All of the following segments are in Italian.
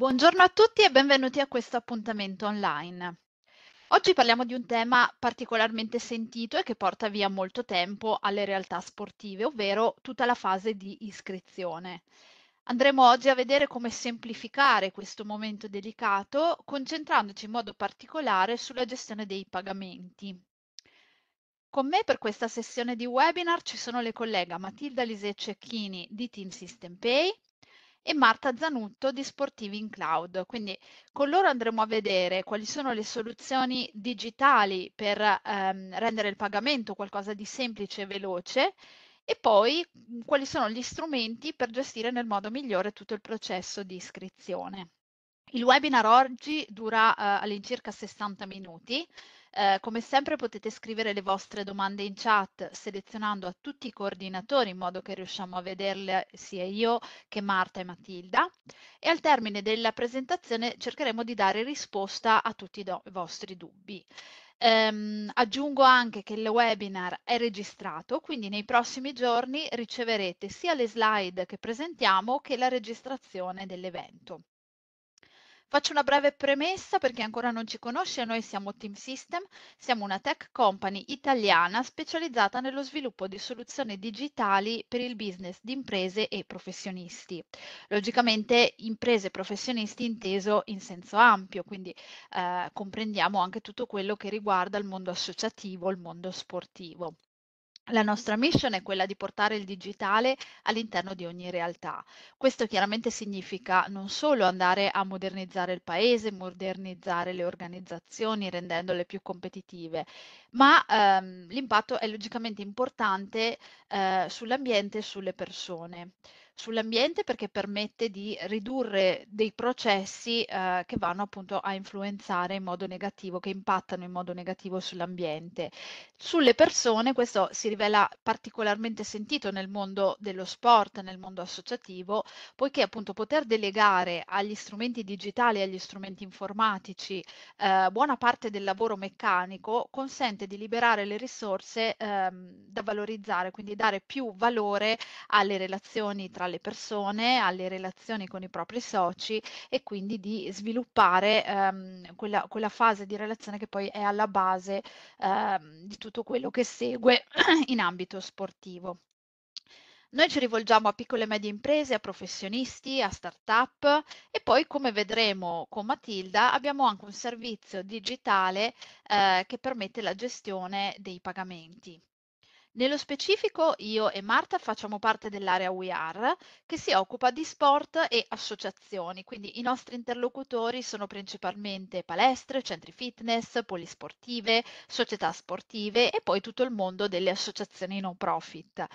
Buongiorno a tutti e benvenuti a questo appuntamento online. Oggi parliamo di un tema particolarmente sentito e che porta via molto tempo alle realtà sportive, ovvero tutta la fase di iscrizione. Andremo oggi a vedere come semplificare questo momento delicato, concentrandoci in modo particolare sulla gestione dei pagamenti. Con me per questa sessione di webinar ci sono le collega Matilda Lise Cecchini di Team System Pay, e Marta Zanutto di Sportivi in Cloud. Quindi con loro andremo a vedere quali sono le soluzioni digitali per ehm, rendere il pagamento qualcosa di semplice e veloce e poi mhmm, quali sono gli strumenti per gestire nel modo migliore tutto il processo di iscrizione. Il webinar oggi dura eh, all'incirca 60 minuti. Eh, come sempre potete scrivere le vostre domande in chat selezionando a tutti i coordinatori in modo che riusciamo a vederle eh, sia io che Marta e Matilda e al termine della presentazione cercheremo di dare risposta a tutti i, i vostri dubbi. Ehm, aggiungo anche che il webinar è registrato, quindi nei prossimi giorni riceverete sia le slide che presentiamo che la registrazione dell'evento. Faccio una breve premessa per chi ancora non ci conosce, noi siamo Team System, siamo una tech company italiana specializzata nello sviluppo di soluzioni digitali per il business di imprese e professionisti. Logicamente imprese e professionisti inteso in senso ampio, quindi eh, comprendiamo anche tutto quello che riguarda il mondo associativo, il mondo sportivo. La nostra mission è quella di portare il digitale all'interno di ogni realtà. Questo chiaramente significa non solo andare a modernizzare il paese, modernizzare le organizzazioni rendendole più competitive, ma ehm, l'impatto è logicamente importante eh, sull'ambiente e sulle persone sull'ambiente perché permette di ridurre dei processi eh, che vanno appunto a influenzare in modo negativo, che impattano in modo negativo sull'ambiente. Sulle persone questo si rivela particolarmente sentito nel mondo dello sport, nel mondo associativo, poiché appunto poter delegare agli strumenti digitali agli strumenti informatici eh, buona parte del lavoro meccanico consente di liberare le risorse ehm, da valorizzare, quindi dare più valore alle relazioni tra alle persone, alle relazioni con i propri soci e quindi di sviluppare ehm, quella, quella, fase di relazione che poi è alla base ehm, di tutto quello che segue in ambito sportivo. Noi ci rivolgiamo a piccole e medie imprese, a professionisti, a start-up e poi, come vedremo con Matilda, abbiamo anche un servizio digitale eh, che permette la gestione dei pagamenti. Nello specifico io e Marta facciamo parte dell'area We Are che si occupa di sport e associazioni, quindi i nostri interlocutori sono principalmente palestre, centri fitness, polisportive, società sportive e poi tutto il mondo delle associazioni non profit.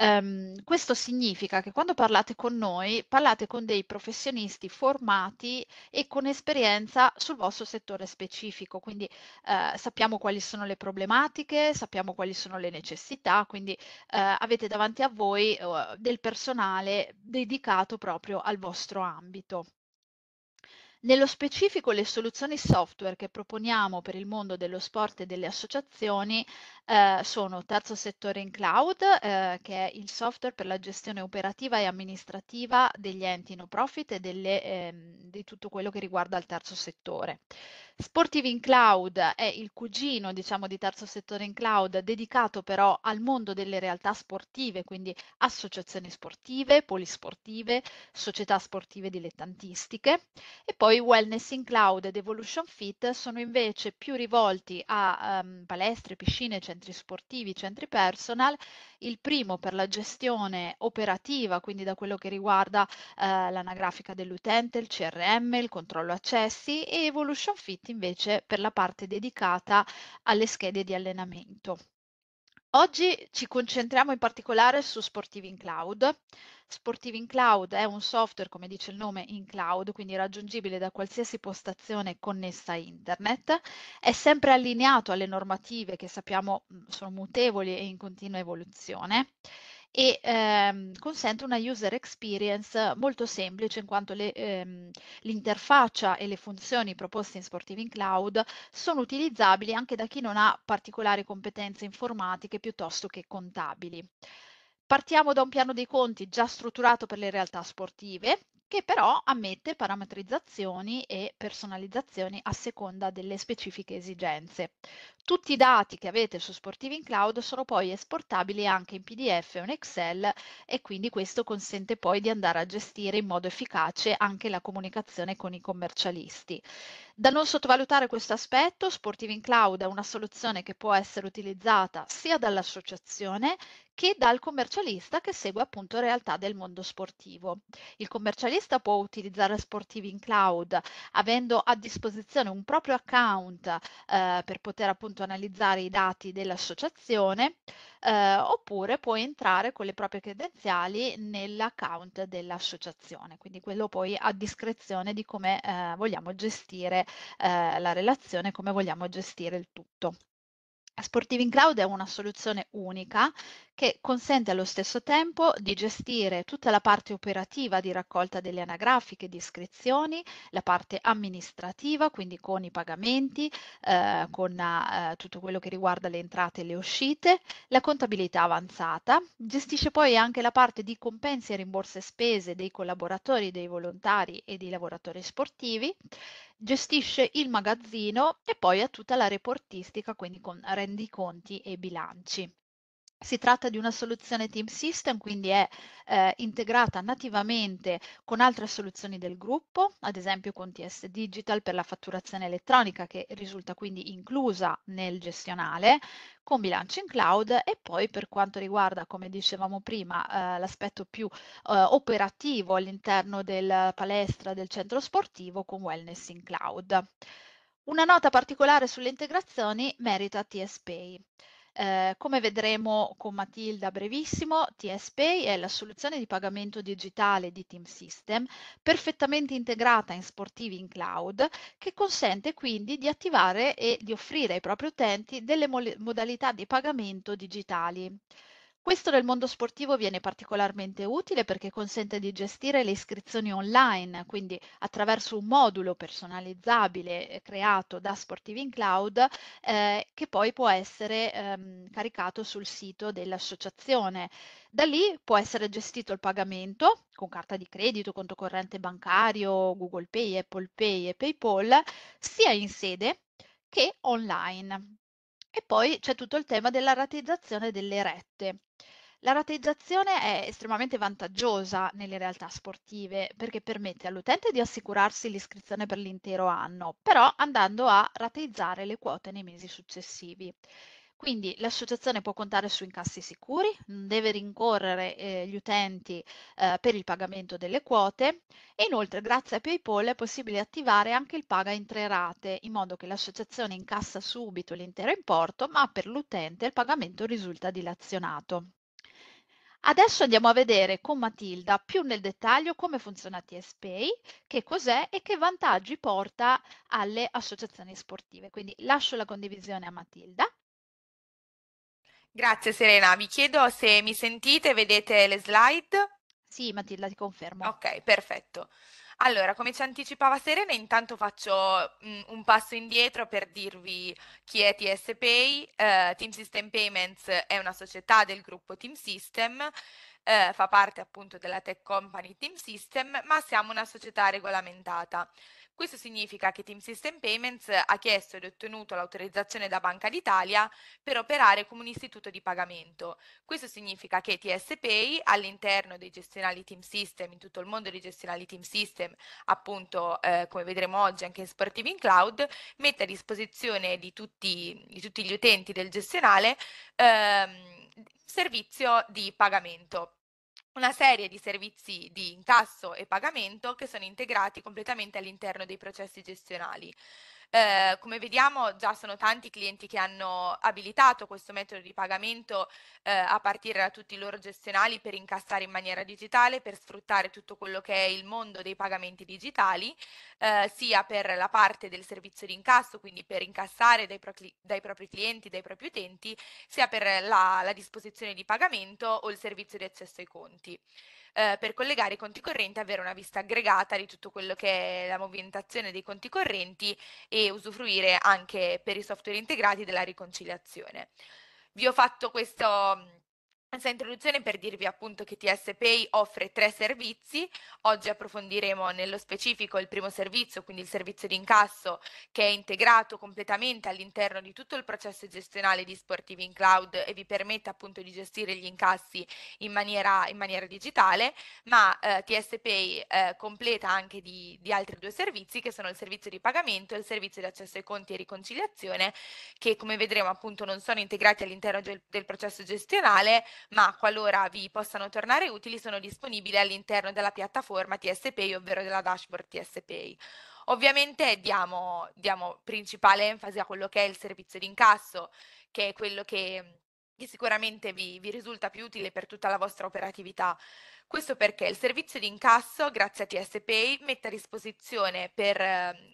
Ehm, questo significa che quando parlate con noi, parlate con dei professionisti formati e con esperienza sul vostro settore specifico, quindi eh, sappiamo quali sono le problematiche, sappiamo quali sono le necessità, quindi eh, avete davanti a voi eh, del personale dedicato proprio al vostro ambito. Nello specifico le soluzioni software che proponiamo per il mondo dello sport e delle associazioni Ehm, sono terzo settore in cloud, eh, che è il software per la gestione operativa e amministrativa degli enti no profit e delle, ehm, di tutto quello che riguarda il terzo settore. Sportive in cloud è il cugino, diciamo, di terzo settore in cloud, dedicato però al mondo delle realtà sportive, quindi associazioni sportive, polisportive, società sportive dilettantistiche. E poi Wellness in cloud ed Evolution Fit sono invece più rivolti a um, palestre, piscine, centri centri sportivi, centri personal, il primo per la gestione operativa, quindi da quello che riguarda eh, l'anagrafica dell'utente, il CRM, il controllo accessi e Evolution Fit invece per la parte dedicata alle schede di allenamento. Oggi ci concentriamo in particolare su Sportive in Cloud. Sportive in Cloud è un software, come dice il nome, in cloud, quindi raggiungibile da qualsiasi postazione connessa a internet. È sempre allineato alle normative che sappiamo sono mutevoli e in continua evoluzione e ehm, consente una user experience molto semplice in quanto ehm, l'interfaccia ehm, e le funzioni proposte in Sportivi in Cloud sono utilizzabili anche da chi non ha particolari competenze informatiche piuttosto che contabili. Partiamo da un piano dei conti già strutturato per le realtà sportive, che però ammette parametrizzazioni e personalizzazioni a seconda delle specifiche esigenze. Tutti i dati che avete su Sportivi in Cloud sono poi esportabili anche in PDF o in Excel e quindi questo consente poi di andare a gestire in modo efficace anche la comunicazione con i commercialisti. Da non sottovalutare questo aspetto, Sportivi in Cloud è una soluzione che può essere utilizzata sia dall'associazione che dal commercialista che segue appunto realtà del mondo sportivo. Il commercialista può utilizzare Sportivi in Cloud avendo a disposizione un proprio account eh, per poter appunto appunto analizzare i dati dell'associazione eh, oppure puoi entrare con le proprie credenziali nell'account dell'associazione, quindi quello poi a discrezione di come eh, vogliamo gestire eh, la relazione, come vogliamo gestire il tutto. Sportive in Cloud è una soluzione unica che consente allo stesso tempo di gestire tutta la parte operativa di raccolta delle anagrafiche, e di iscrizioni, la parte amministrativa, quindi con i pagamenti, eh, con eh, tutto quello che riguarda le entrate e le uscite, la contabilità avanzata, gestisce poi anche la parte di compensi e rimborse spese dei collaboratori, dei volontari e dei lavoratori sportivi, gestisce il magazzino e poi ha tutta la reportistica, quindi con reddito rendiconti e bilanci. Si tratta di una soluzione Team System, quindi è eh, integrata nativamente con altre soluzioni del gruppo, ad esempio con TS Digital per la fatturazione elettronica che risulta quindi inclusa nel gestionale, con bilancio in cloud e poi per quanto riguarda, come dicevamo prima, eh, l'aspetto più eh, operativo all'interno della palestra del centro sportivo con Wellness in Cloud. Una nota particolare sulle integrazioni merita TSPay. Eh, come vedremo con Matilda a brevissimo, TSPay è la soluzione di pagamento digitale di Team System, perfettamente integrata in Sportivi in Cloud, che consente quindi di attivare e di offrire ai propri utenti delle modalità di pagamento digitali. Questo nel mondo sportivo viene particolarmente utile perché consente di gestire le iscrizioni online, quindi attraverso un modulo personalizzabile eh, creato da Sportivi in Cloud eh, che poi può essere ehm, caricato sul sito dell'associazione. Da lì può essere gestito il pagamento con carta di credito, conto corrente bancario, Google Pay, Apple Pay e PayPal, sia in sede che online. E poi c'è tutto il tema della rateizzazione delle rette. La rateizzazione è estremamente vantaggiosa nelle realtà sportive perché permette all'utente di assicurarsi l'iscrizione per l'intero anno, però andando a rateizzare le quote nei mesi successivi. Quindi l'associazione può contare su incassi sicuri, non deve rincorrere eh, gli utenti eh, per il pagamento delle quote e inoltre grazie a PayPal è possibile attivare anche il paga in tre rate in modo che l'associazione incassa subito l'intero importo ma per l'utente il pagamento risulta dilazionato. Adesso andiamo a vedere con Matilda più nel dettaglio come funziona TS Pay, che cos'è e che vantaggi porta alle associazioni sportive. Quindi lascio la condivisione a Matilda. Grazie Serena, vi chiedo se mi sentite, vedete le slide? Sì, Matilda, ti confermo. Ok, perfetto. Allora, come ci anticipava Serena, intanto faccio mh, mm, un passo indietro per dirvi chi è TS Pay. Eh, Team System Payments è una società del gruppo Team System, eh, fa parte appunto della tech company Team System, ma siamo una società regolamentata. Questo significa che Team System Payments ha chiesto ed ottenuto l'autorizzazione da Banca d'Italia per operare come un istituto di pagamento. Questo significa che TS Pay all'interno dei gestionali Team System, in tutto il mondo dei gestionali Team System, appunto eh, come vedremo oggi anche in Sportive in Cloud, mette a disposizione di tutti, di tutti gli utenti del gestionale ehm, servizio di pagamento una serie di servizi di incasso e pagamento che sono integrati completamente all'interno dei processi gestionali. Eh, come vediamo già sono tanti clienti che hanno abilitato questo metodo di pagamento eh, a partire da tutti i loro gestionali per incassare in maniera digitale, per sfruttare tutto quello che è il mondo dei pagamenti digitali, eh, sia per la parte del servizio di incasso, quindi per incassare dai, pro dai propri clienti, dai propri utenti, sia per la, la disposizione di pagamento o il servizio di accesso ai conti. Eh, per collegare i conti correnti, avere una vista aggregata di tutto quello che è la movimentazione dei conti correnti e usufruire anche per i software integrati della riconciliazione. Vi ho fatto questo senza introduzione per dirvi appunto che TS Pay offre tre servizi, oggi approfondiremo nello specifico il primo servizio, quindi il servizio di incasso che è integrato completamente all'interno di tutto il processo gestionale di Sportivi in Cloud e vi permette appunto di gestire gli incassi in maniera, in maniera digitale, ma eh, TS Pay eh, completa anche di, di altri due servizi che sono il servizio di pagamento e il servizio di accesso ai conti e riconciliazione che come vedremo appunto non sono integrati all'interno del, del processo gestionale, ma qualora vi possano tornare utili sono disponibili all'interno della piattaforma TSPay, ovvero della dashboard TSPay. Ovviamente diamo, diamo principale enfasi a quello che è il servizio di incasso, che è quello che che sicuramente vi, vi, risulta più utile per tutta la vostra operatività. Questo perché il servizio di incasso, grazie a TSPay, mette a disposizione per,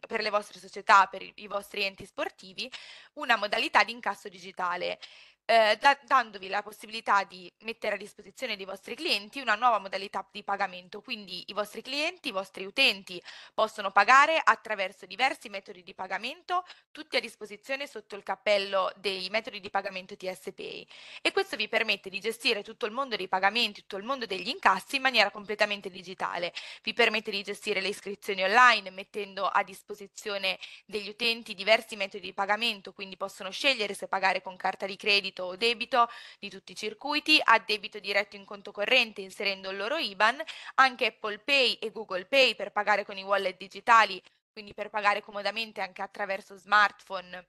per le vostre società, per i, i vostri enti sportivi, una modalità di incasso digitale eh, da- dandovi la possibilità di mettere a disposizione dei vostri clienti una nuova modalità di pagamento. Quindi i vostri clienti, i vostri utenti possono pagare attraverso diversi metodi di pagamento, tutti a disposizione sotto il cappello dei metodi di pagamento TSPay. E questo vi permette di gestire tutto il mondo dei pagamenti, tutto il mondo degli incassi in maniera completamente digitale. Vi permette di gestire le iscrizioni online mettendo a disposizione degli utenti diversi metodi di pagamento, quindi possono scegliere se pagare con carta di credito credito o debito di tutti i circuiti, a debito diretto in conto corrente inserendo il loro IBAN, anche Apple Pay e Google Pay per pagare con i wallet digitali, quindi per pagare comodamente anche attraverso smartphone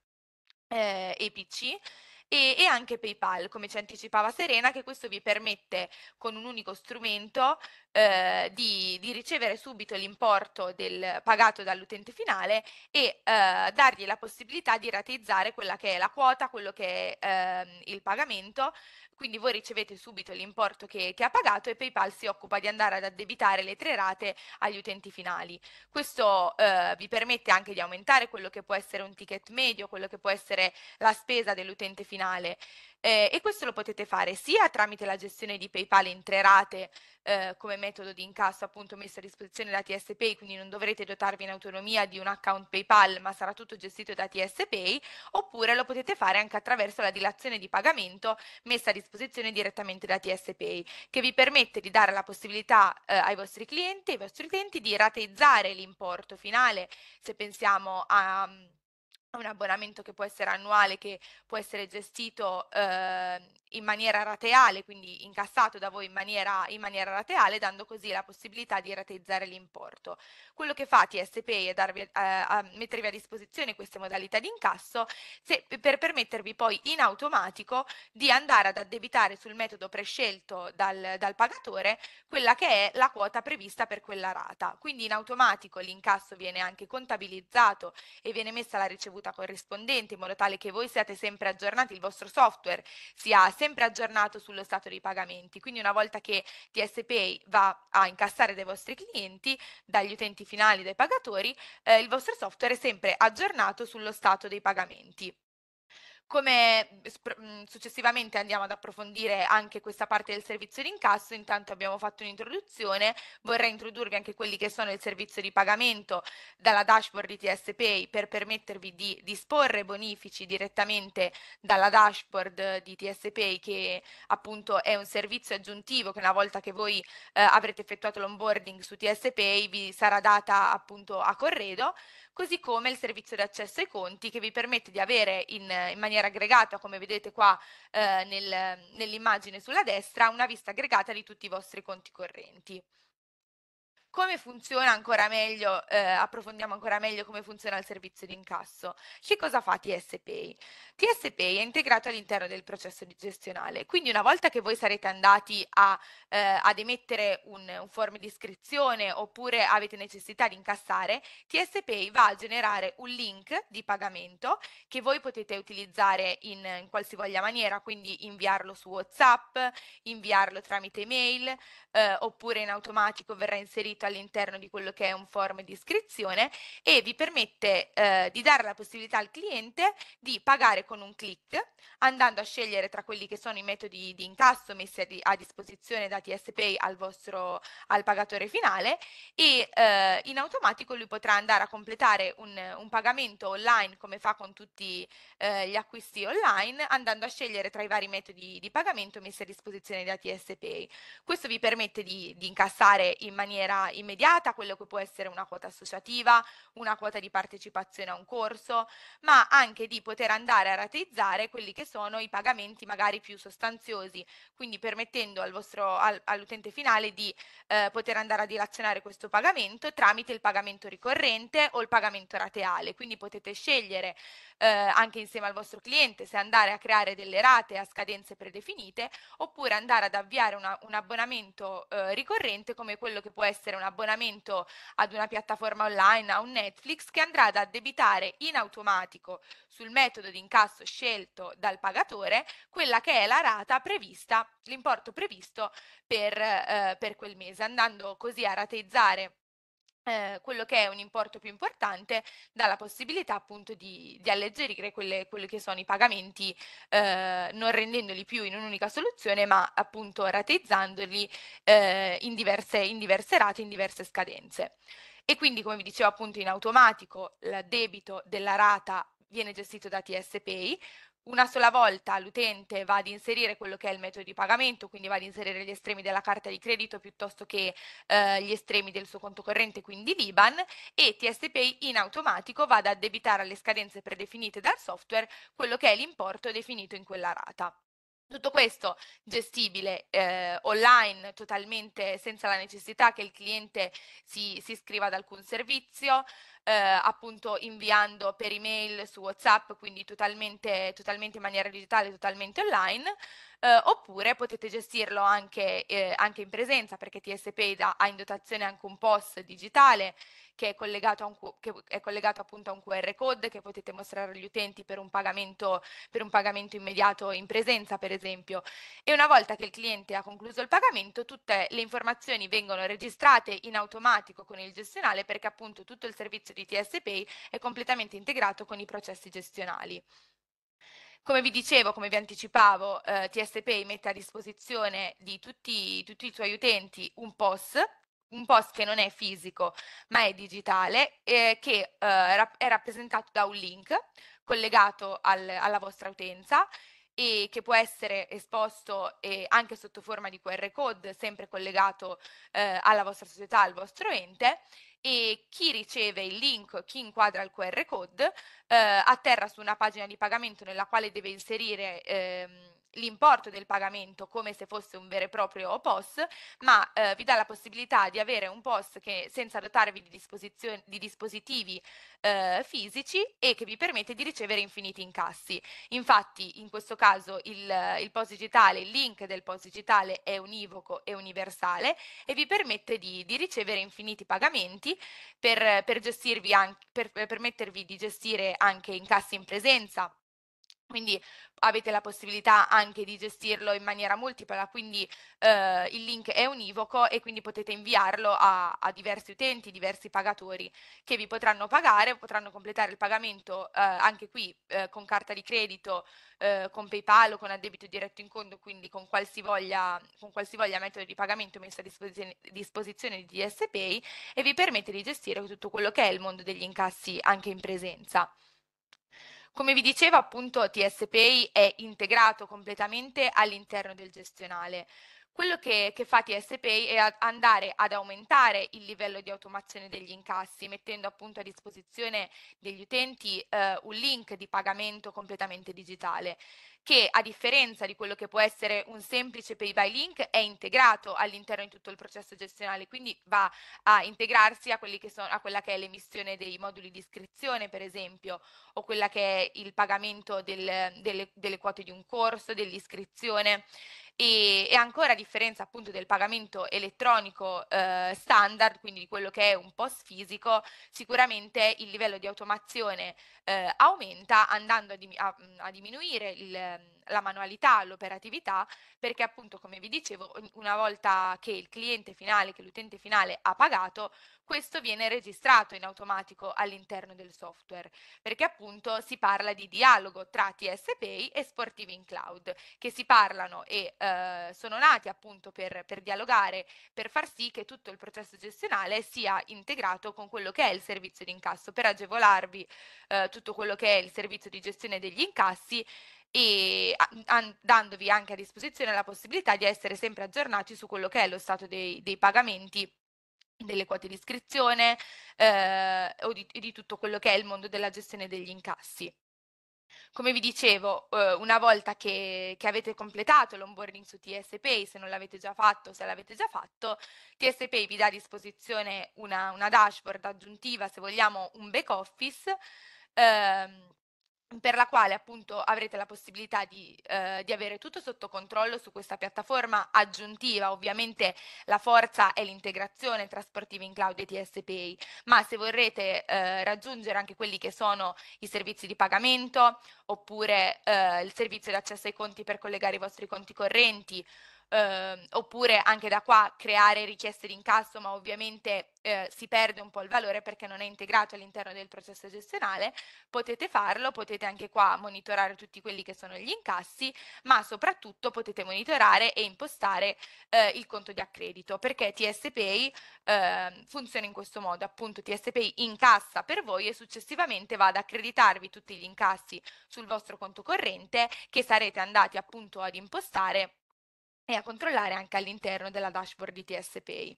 eh, e PC e, e anche PayPal, come ci anticipava Serena, che questo vi permette con un unico strumento eh, di, di, ricevere subito l'importo del, pagato dall'utente finale e eh, dargli la possibilità di rateizzare quella che è la quota, quello che è eh, il pagamento quindi voi ricevete subito l'importo che, che, ha pagato e PayPal si occupa di andare ad addebitare le tre rate agli utenti finali. Questo eh, vi permette anche di aumentare quello che può essere un ticket medio, quello che può essere la spesa dell'utente finale eh, e questo lo potete fare sia tramite la gestione di PayPal in tre rate eh, come metodo di incasso appunto messo a disposizione da TSPay, quindi non dovrete dotarvi in autonomia di un account PayPal, ma sarà tutto gestito da TSPay, oppure lo potete fare anche attraverso la dilazione di pagamento messa a disposizione direttamente da TSPay, che vi permette di dare la possibilità eh, ai vostri clienti, ai vostri utenti di rateizzare l'importo finale, se pensiamo a mm, un abbonamento che può essere annuale, che può essere gestito eh, in maniera rateale, quindi incassato da voi in maniera, in maniera, rateale, dando così la possibilità di rateizzare l'importo. Quello che fa TSP è darvi, eh, a mettervi a disposizione queste modalità di incasso se, per permettervi poi in automatico di andare ad addebitare sul metodo prescelto dal, dal pagatore quella che è la quota prevista per quella rata. Quindi in automatico l'incasso viene anche contabilizzato e viene messa la ricevuta dovuta corrispondente in modo tale che voi siate sempre aggiornati, il vostro software sia sempre aggiornato sullo stato dei pagamenti. Quindi una volta che TSPay va a incassare dai vostri clienti, dagli utenti finali, dai pagatori, eh, il vostro software è sempre aggiornato sullo stato dei pagamenti. Come mm, successivamente andiamo ad approfondire anche questa parte del servizio di incasso, intanto abbiamo fatto un'introduzione, vorrei introdurvi anche quelli che sono il servizio di pagamento dalla dashboard di TSPay per permettervi di disporre bonifici direttamente dalla dashboard di TSPay che appunto è un servizio aggiuntivo che una volta che voi eh, avrete effettuato l'onboarding su TSPay vi sarà data appunto a corredo così come il servizio di accesso ai conti che vi permette di avere in, in maniera aggregata, come vedete qua eh, nel, nell'immagine sulla destra, una vista aggregata di tutti i vostri conti correnti come funziona ancora meglio, eh, approfondiamo ancora meglio come funziona il servizio di incasso. Che cosa fa TSPay? TSPay è integrato all'interno del processo di gestionale, quindi una volta che voi sarete andati a, eh, ad emettere un, un form di iscrizione oppure avete necessità di incassare, TSPay va a generare un link di pagamento che voi potete utilizzare in, in qualsivoglia maniera, quindi inviarlo su WhatsApp, inviarlo tramite mail eh, oppure in automatico verrà inserito inserito all'interno di quello che è un form di iscrizione e vi permette eh, di dare la possibilità al cliente di pagare con un clic andando a scegliere tra quelli che sono i metodi di incasso messi a, di, a disposizione da TSPay al vostro al pagatore finale e eh, in automatico lui potrà andare a completare un, un pagamento online come fa con tutti eh, gli acquisti online andando a scegliere tra i vari metodi di pagamento messi a disposizione da TSPay. Questo vi permette di, di incassare in maniera immediata, quello che può essere una quota associativa, una quota di partecipazione a un corso, ma anche di poter andare a rateizzare quelli che sono i pagamenti magari più sostanziosi, quindi permettendo al vostro, al, all'utente finale di eh, poter andare a dilazionare questo pagamento tramite il pagamento ricorrente o il pagamento rateale, quindi potete scegliere eh, anche insieme al vostro cliente se andare a creare delle rate a scadenze predefinite oppure andare ad avviare una, un abbonamento eh, ricorrente come quello che può essere prendere un abbonamento ad una piattaforma online, a un Netflix, che andrà ad addebitare in automatico sul metodo di incasso scelto dal pagatore quella che è la rata prevista, l'importo previsto per, eh, per quel mese, andando così a rateizzare eh, quello che è un importo più importante dà la possibilità appunto di, di alleggerire quelle, quelli che sono i pagamenti eh, non rendendoli più in un'unica soluzione ma appunto rateizzandoli eh, in, diverse, in diverse rate, in diverse scadenze. E quindi come vi dicevo appunto in automatico il debito della rata viene gestito da TSPay, una sola volta l'utente va ad inserire quello che è il metodo di pagamento, quindi va ad inserire gli estremi della carta di credito piuttosto che eh, gli estremi del suo conto corrente, quindi l'IBAN, e TSP in automatico va ad addebitare alle scadenze predefinite dal software quello che è l'importo definito in quella rata. Tutto questo gestibile eh, online totalmente senza la necessità che il cliente si, si iscriva ad alcun servizio, eh, appunto inviando per email su WhatsApp, quindi totalmente, totalmente in maniera digitale, totalmente online, eh, oppure potete gestirlo anche, eh, anche in presenza perché TSP da, ha in dotazione anche un POS digitale che è, un, che è collegato, appunto a un QR code che potete mostrare agli utenti per un, per un, pagamento, immediato in presenza, per esempio. E una volta che il cliente ha concluso il pagamento, tutte le informazioni vengono registrate in automatico con il gestionale perché appunto tutto il servizio di TS Pay è completamente integrato con i processi gestionali. Come vi dicevo, come vi anticipavo, eh, TS Pay mette a disposizione di tutti, tutti i suoi utenti un POS un post che non è fisico ma è digitale, eh, che eh, è rappresentato da un link collegato al, alla vostra utenza e che può essere esposto eh, anche sotto forma di QR code, sempre collegato eh, alla vostra società, al vostro ente, e chi riceve il link, chi inquadra il QR code, eh, atterra su una pagina di pagamento nella quale deve inserire ehm, l'importo del pagamento come se fosse un vero e proprio POS, ma eh, vi dà la possibilità di avere un POS che, senza dotarvi di, di dispositivi eh, fisici e che vi permette di ricevere infiniti incassi. Infatti in questo caso il, il POS digitale, il link del POS digitale è univoco e universale e vi permette di, di ricevere infiniti pagamenti per, per, anche, per, per permettervi di gestire anche incassi in presenza quindi avete la possibilità anche di gestirlo in maniera multipla, quindi eh, il link è univoco e quindi potete inviarlo a, a, diversi utenti, diversi pagatori che vi potranno pagare, potranno completare il pagamento eh, anche qui eh, con carta di credito, eh, con PayPal o con addebito diretto in conto, quindi con qualsivoglia, con qualsivoglia metodo di pagamento messo a disposizione, disposizione di DSPay e vi permette di gestire tutto quello che è il mondo degli incassi anche in presenza. Come vi dicevo, appunto, TSPay è integrato completamente all'interno del gestionale. Quello che, che fa TSPay è andare ad aumentare il livello di automazione degli incassi, mettendo appunto a disposizione degli utenti eh, un link di pagamento completamente digitale che a differenza di quello che può essere un semplice pay by link è integrato all'interno di tutto il processo gestionale, quindi va a integrarsi a, che sono, a quella che è l'emissione dei moduli di iscrizione per esempio o quella che è il pagamento del, delle, delle quote di un corso, dell'iscrizione e, e, ancora a differenza appunto del pagamento elettronico eh, standard, quindi di quello che è un post fisico, sicuramente il livello di automazione eh, aumenta andando a, dim a, a diminuire il, la manualità, l'operatività, perché appunto, come vi dicevo, una volta che il cliente finale, che l'utente finale ha pagato, questo viene registrato in automatico all'interno del software, perché appunto si parla di dialogo tra TS Pay e Sportivi Cloud, che si parlano e eh, sono nati appunto per, per dialogare, per far sì che tutto il processo gestionale sia integrato con quello che è il servizio di incasso, per agevolarvi eh, tutto quello che è il servizio di gestione degli incassi e an- dandovi anche a disposizione la possibilità di essere sempre aggiornati su quello che è lo stato dei, dei pagamenti delle quote di iscrizione eh, o di, di tutto quello che è il mondo della gestione degli incassi. Come vi dicevo, eh, una volta che, che, avete completato l'onboarding su TSPay, se non l'avete già fatto, se l'avete già fatto, TSPay vi dà a disposizione una, una dashboard aggiuntiva, se vogliamo, un back office. Ehm, per la quale appunto avrete la possibilità di, eh, di, avere tutto sotto controllo su questa piattaforma aggiuntiva. Ovviamente la forza è l'integrazione tra Sportivi in Cloud e TSPI, ma se vorrete eh, raggiungere anche quelli che sono i servizi di pagamento oppure eh, il servizio di accesso ai conti per collegare i vostri conti correnti, eh, oppure anche da qua creare richieste di incasso, ma ovviamente eh, si perde un po' il valore perché non è integrato all'interno del processo gestionale, potete farlo, potete anche qua monitorare tutti quelli che sono gli incassi, ma soprattutto potete monitorare e impostare eh, il conto di accredito, perché TSPay ehm, funziona in questo modo, appunto TSPay incassa per voi e successivamente va ad accreditarvi tutti gli incassi sul vostro conto corrente che sarete andati appunto ad impostare e a controllare anche all'interno della dashboard di TSPay.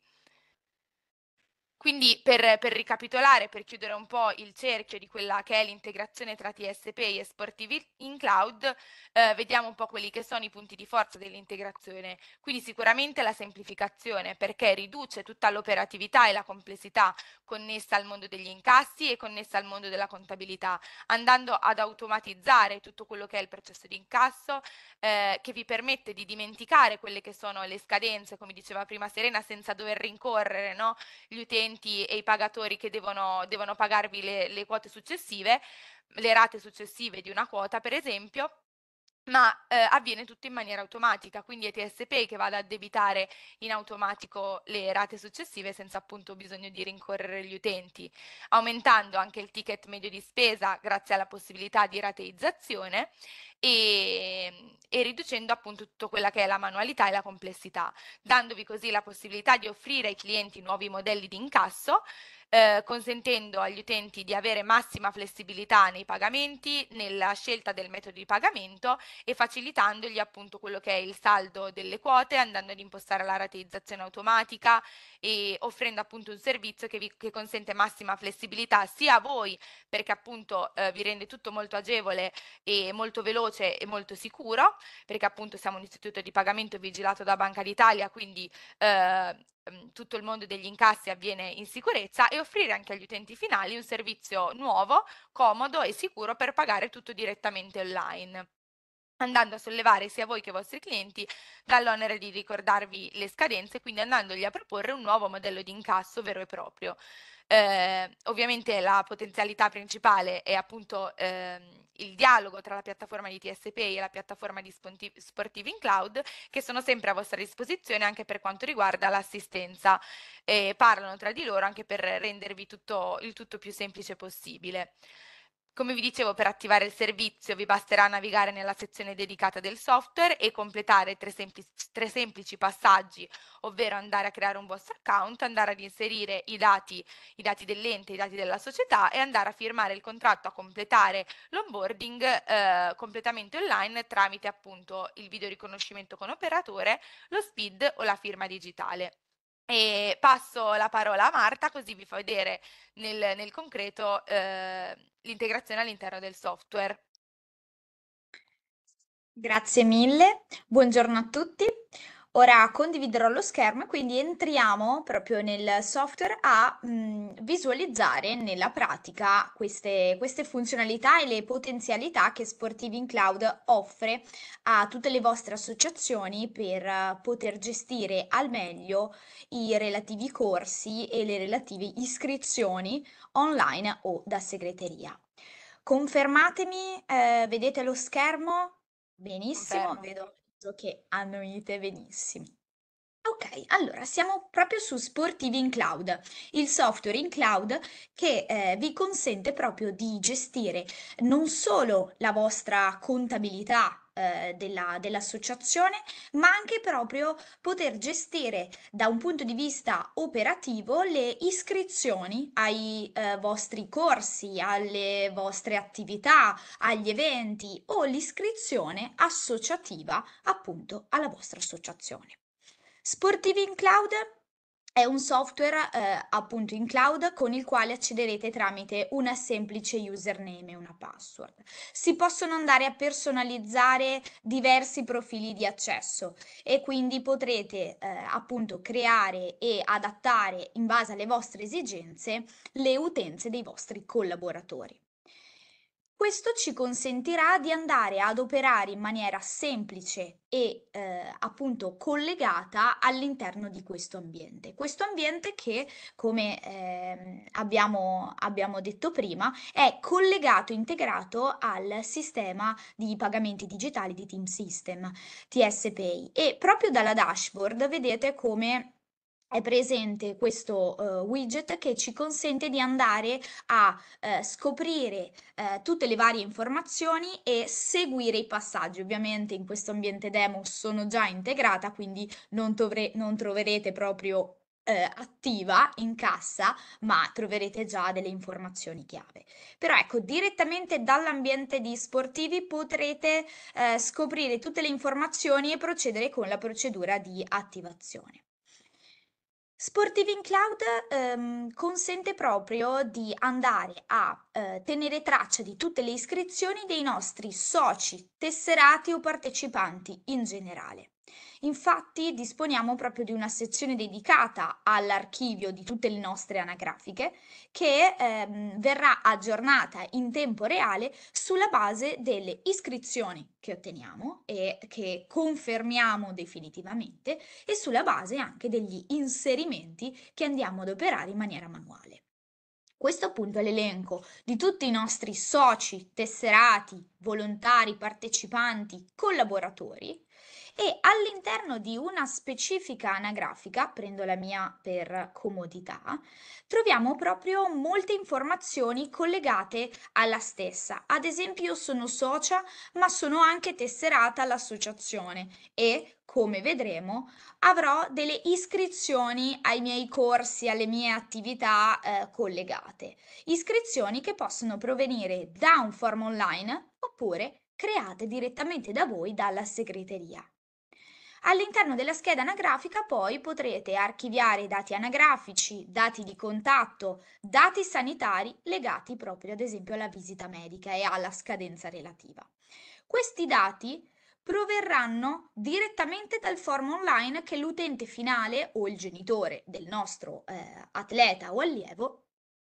Quindi per, per, ricapitolare, per chiudere un po' il cerchio di quella che è l'integrazione tra TSP e Sportivi in cloud, eh, vediamo un po' quelli che sono i punti di forza dell'integrazione. Quindi sicuramente la semplificazione perché riduce tutta l'operatività e la complessità connessa al mondo degli incassi e connessa al mondo della contabilità, andando ad automatizzare tutto quello che è il processo di incasso eh, che vi permette di dimenticare quelle che sono le scadenze, come diceva prima Serena, senza dover rincorrere no? gli utenti clienti e i pagatori che devono, devono pagarvi le, le quote successive, le rate successive di una quota per esempio, ma eh, avviene tutto in maniera automatica, quindi è TSP che va ad addebitare in automatico le rate successive senza appunto bisogno di rincorrere gli utenti, aumentando anche il ticket medio di spesa grazie alla possibilità di rateizzazione e, e riducendo appunto tutta quella che è la manualità e la complessità, dandovi così la possibilità di offrire ai clienti nuovi modelli di incasso eh, consentendo agli utenti di avere massima flessibilità nei pagamenti, nella scelta del metodo di pagamento e facilitandogli appunto quello che è il saldo delle quote, andando ad impostare la rateizzazione automatica e offrendo appunto un servizio che vi che consente massima flessibilità sia a voi perché appunto eh, vi rende tutto molto agevole e molto veloce e molto sicuro, perché appunto siamo un istituto di pagamento vigilato da Banca d'Italia, quindi eh, Ehm, tutto il mondo degli incassi avviene in sicurezza e offrire anche agli utenti finali un servizio nuovo, comodo e sicuro per pagare tutto direttamente online andando a sollevare sia voi che i vostri clienti dall'onere di ricordarvi le scadenze, quindi andandogli a proporre un nuovo modello di incasso vero e proprio. Eh, ovviamente la potenzialità principale è appunto ehm, il dialogo tra la piattaforma di TSP e la piattaforma di sportivi in cloud che sono sempre a vostra disposizione anche per quanto riguarda l'assistenza e parlano tra di loro anche per rendervi tutto, il tutto più semplice possibile. Come vi dicevo, per attivare il servizio vi basterà navigare nella sezione dedicata del software e completare tre, sempli tre semplici passaggi, ovvero andare a creare un vostro account, andare ad inserire i dati, i dati dell'ente, i dati della società e andare a firmare il contratto, a completare l'onboarding eh, completamente online tramite appunto il video riconoscimento con operatore, lo SPID o la firma digitale. E passo la parola a Marta così vi fa vedere nel, nel concreto eh, l'integrazione all'interno del software. Grazie mille, buongiorno a tutti. Ora condividerò lo schermo e quindi entriamo proprio nel software a mh, visualizzare nella pratica queste, queste funzionalità e le potenzialità che Sportivi in Cloud offre a tutte le vostre associazioni per eh, poter gestire al meglio i relativi corsi e le relative iscrizioni online o da segreteria. Confermatemi, eh, vedete lo schermo? Benissimo, Confermo. vedo che annuite benissimo. Ok, allora siamo proprio su Sportivi in Cloud, il software in cloud che eh, vi consente proprio di gestire non solo la vostra contabilità eh, della, dell'associazione, ma anche proprio poter gestire da un punto di vista operativo le iscrizioni ai eh, vostri corsi, alle vostre attività, agli eventi o l'iscrizione associativa appunto alla vostra associazione. Sportivi in Cloud è un software eh, appunto in cloud con il quale accederete tramite una semplice username e una password. Si possono andare a personalizzare diversi profili di accesso e quindi potrete eh, appunto creare e adattare in base alle vostre esigenze le utenze dei vostri collaboratori. Questo ci consentirà di andare ad operare in maniera semplice e eh, appunto collegata all'interno di questo ambiente. Questo ambiente che, come eh, abbiamo, abbiamo detto prima, è collegato, integrato al sistema di pagamenti digitali di Team System, TSPay. E proprio dalla dashboard vedete come è presente questo uh, widget che ci consente di andare a uh, scoprire uh, tutte le varie informazioni e seguire i passaggi. Ovviamente in questo ambiente demo sono già integrata, quindi non, non troverete proprio attiva in cassa, ma troverete già delle informazioni chiave. Però ecco, direttamente dall'ambiente di sportivi potrete scoprire tutte le informazioni e procedere con la procedura di attivazione. Sportive in Cloud ehm, consente proprio di andare a eh, tenere traccia di tutte le iscrizioni dei nostri soci, tesserati o partecipanti in generale. Infatti disponiamo proprio di una sezione dedicata all'archivio di tutte le nostre anagrafiche che ehm, verrà aggiornata in tempo reale sulla base delle iscrizioni che otteniamo e che confermiamo definitivamente e sulla base anche degli inserimenti che andiamo ad operare in maniera manuale. Questo appunto è l'elenco di tutti i nostri soci, tesserati, volontari, partecipanti, collaboratori e all'interno di una specifica anagrafica, prendo la mia per comodità, troviamo proprio molte informazioni collegate alla stessa. Ad esempio io sono socia ma sono anche tesserata all'associazione e come vedremo, avrò delle iscrizioni ai miei corsi, alle mie attività eh, collegate. Iscrizioni che possono provenire da un form online oppure create direttamente da voi dalla segreteria. All'interno della scheda anagrafica poi potrete archiviare dati anagrafici, dati di contatto, dati sanitari legati proprio ad esempio alla visita medica e alla scadenza relativa. Questi dati proverranno direttamente dal form online che l'utente finale o il genitore del nostro eh, atleta o allievo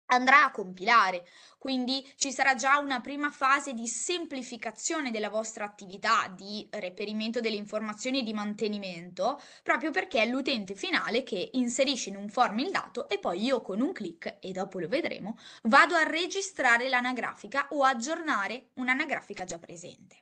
andrà a compilare. Quindi ci sarà già una prima fase di semplificazione della vostra attività di reperimento delle informazioni e di mantenimento, proprio perché è l'utente finale che inserisce in un form il dato e poi io con un clic, e dopo lo vedremo, vado a registrare l'anagrafica o aggiornare un'anagrafica già presente.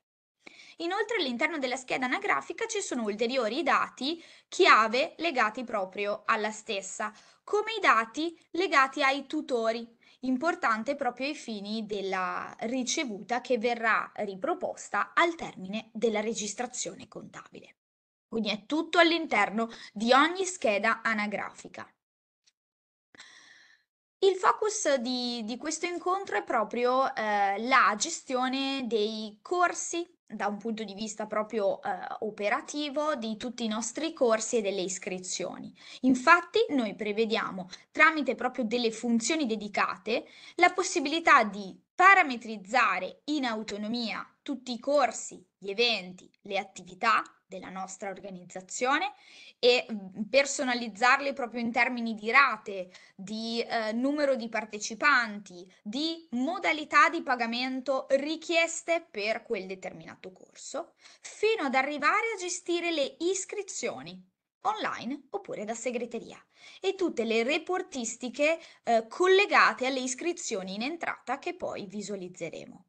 Inoltre all'interno della scheda anagrafica ci sono ulteriori dati chiave legati proprio alla stessa, come i dati legati ai tutori, importante proprio ai fini della ricevuta che verrà riproposta al termine della registrazione contabile. Quindi è tutto all'interno di ogni scheda anagrafica. Il focus di, di questo incontro è proprio eh, la gestione dei corsi da un punto di vista proprio eh, operativo di tutti i nostri corsi e delle iscrizioni. Infatti noi prevediamo tramite proprio delle funzioni dedicate la possibilità di parametrizzare in autonomia tutti i corsi, gli eventi, le attività della nostra organizzazione e personalizzarli proprio in termini di rate, di eh, numero di partecipanti, di modalità di pagamento richieste per quel determinato corso, fino ad arrivare a gestire le iscrizioni online oppure da segreteria e tutte le reportistiche eh, collegate alle iscrizioni in entrata che poi visualizzeremo.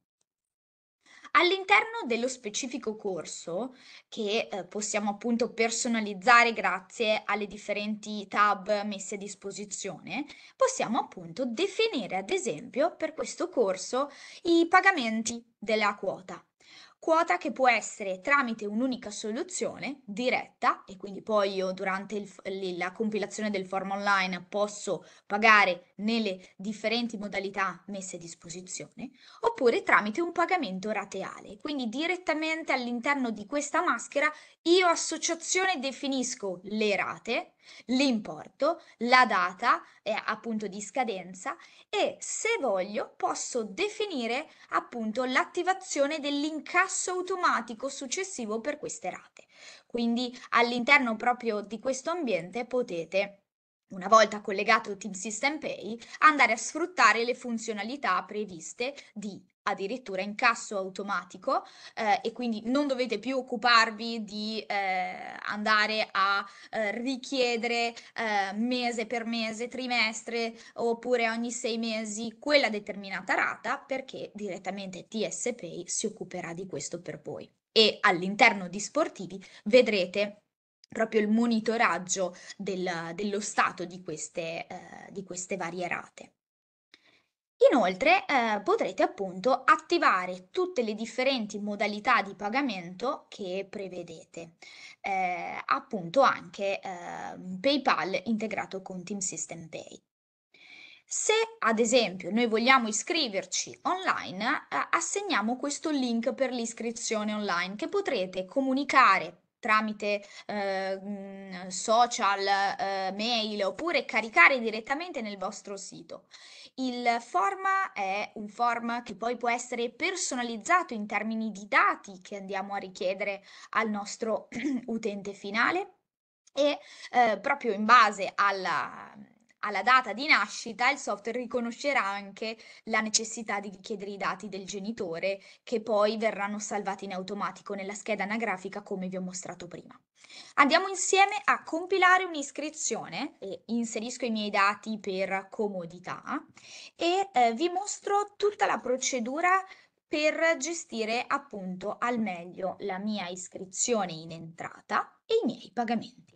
All'interno dello specifico corso, che eh, possiamo appunto personalizzare grazie alle differenti tab messe a disposizione, possiamo appunto definire ad esempio per questo corso i pagamenti della quota quota che può essere tramite un'unica soluzione diretta e quindi poi io durante il, la compilazione del form online posso pagare nelle differenti modalità messe a disposizione oppure tramite un pagamento rateale quindi direttamente all'interno di questa maschera io associazione definisco le rate l'importo, la data eh, appunto di scadenza e se voglio posso definire appunto l'attivazione dell'incasso automatico successivo per queste rate. Quindi all'interno proprio di questo ambiente potete una volta collegato Team System Pay, andare a sfruttare le funzionalità previste di addirittura incasso automatico eh, e quindi non dovete più occuparvi di eh, andare a eh, richiedere eh, mese per mese, trimestre oppure ogni sei mesi quella determinata rata perché direttamente TS Pay si occuperà di questo per voi e all'interno di Sportivi vedrete proprio il monitoraggio del, dello stato di queste, eh, di queste varie rate. Inoltre eh, potrete appunto attivare tutte le differenti modalità di pagamento che prevedete, eh, appunto anche eh, PayPal integrato con Team System Pay. Se ad esempio noi vogliamo iscriverci online, eh, assegniamo questo link per l'iscrizione online che potrete comunicare tramite eh, mm, social, eh, mail oppure caricare direttamente nel vostro sito. Il form è un form che poi può essere personalizzato in termini di dati che andiamo a richiedere al nostro utente finale e eh, proprio in base alla, alla data di nascita il software riconoscerà anche la necessità di richiedere i dati del genitore che poi verranno salvati in automatico nella scheda anagrafica come vi ho mostrato prima. Andiamo insieme a compilare un'iscrizione, inserisco i miei dati per comodità e eh, vi mostro tutta la procedura per gestire appunto al meglio la mia iscrizione in entrata e i miei pagamenti.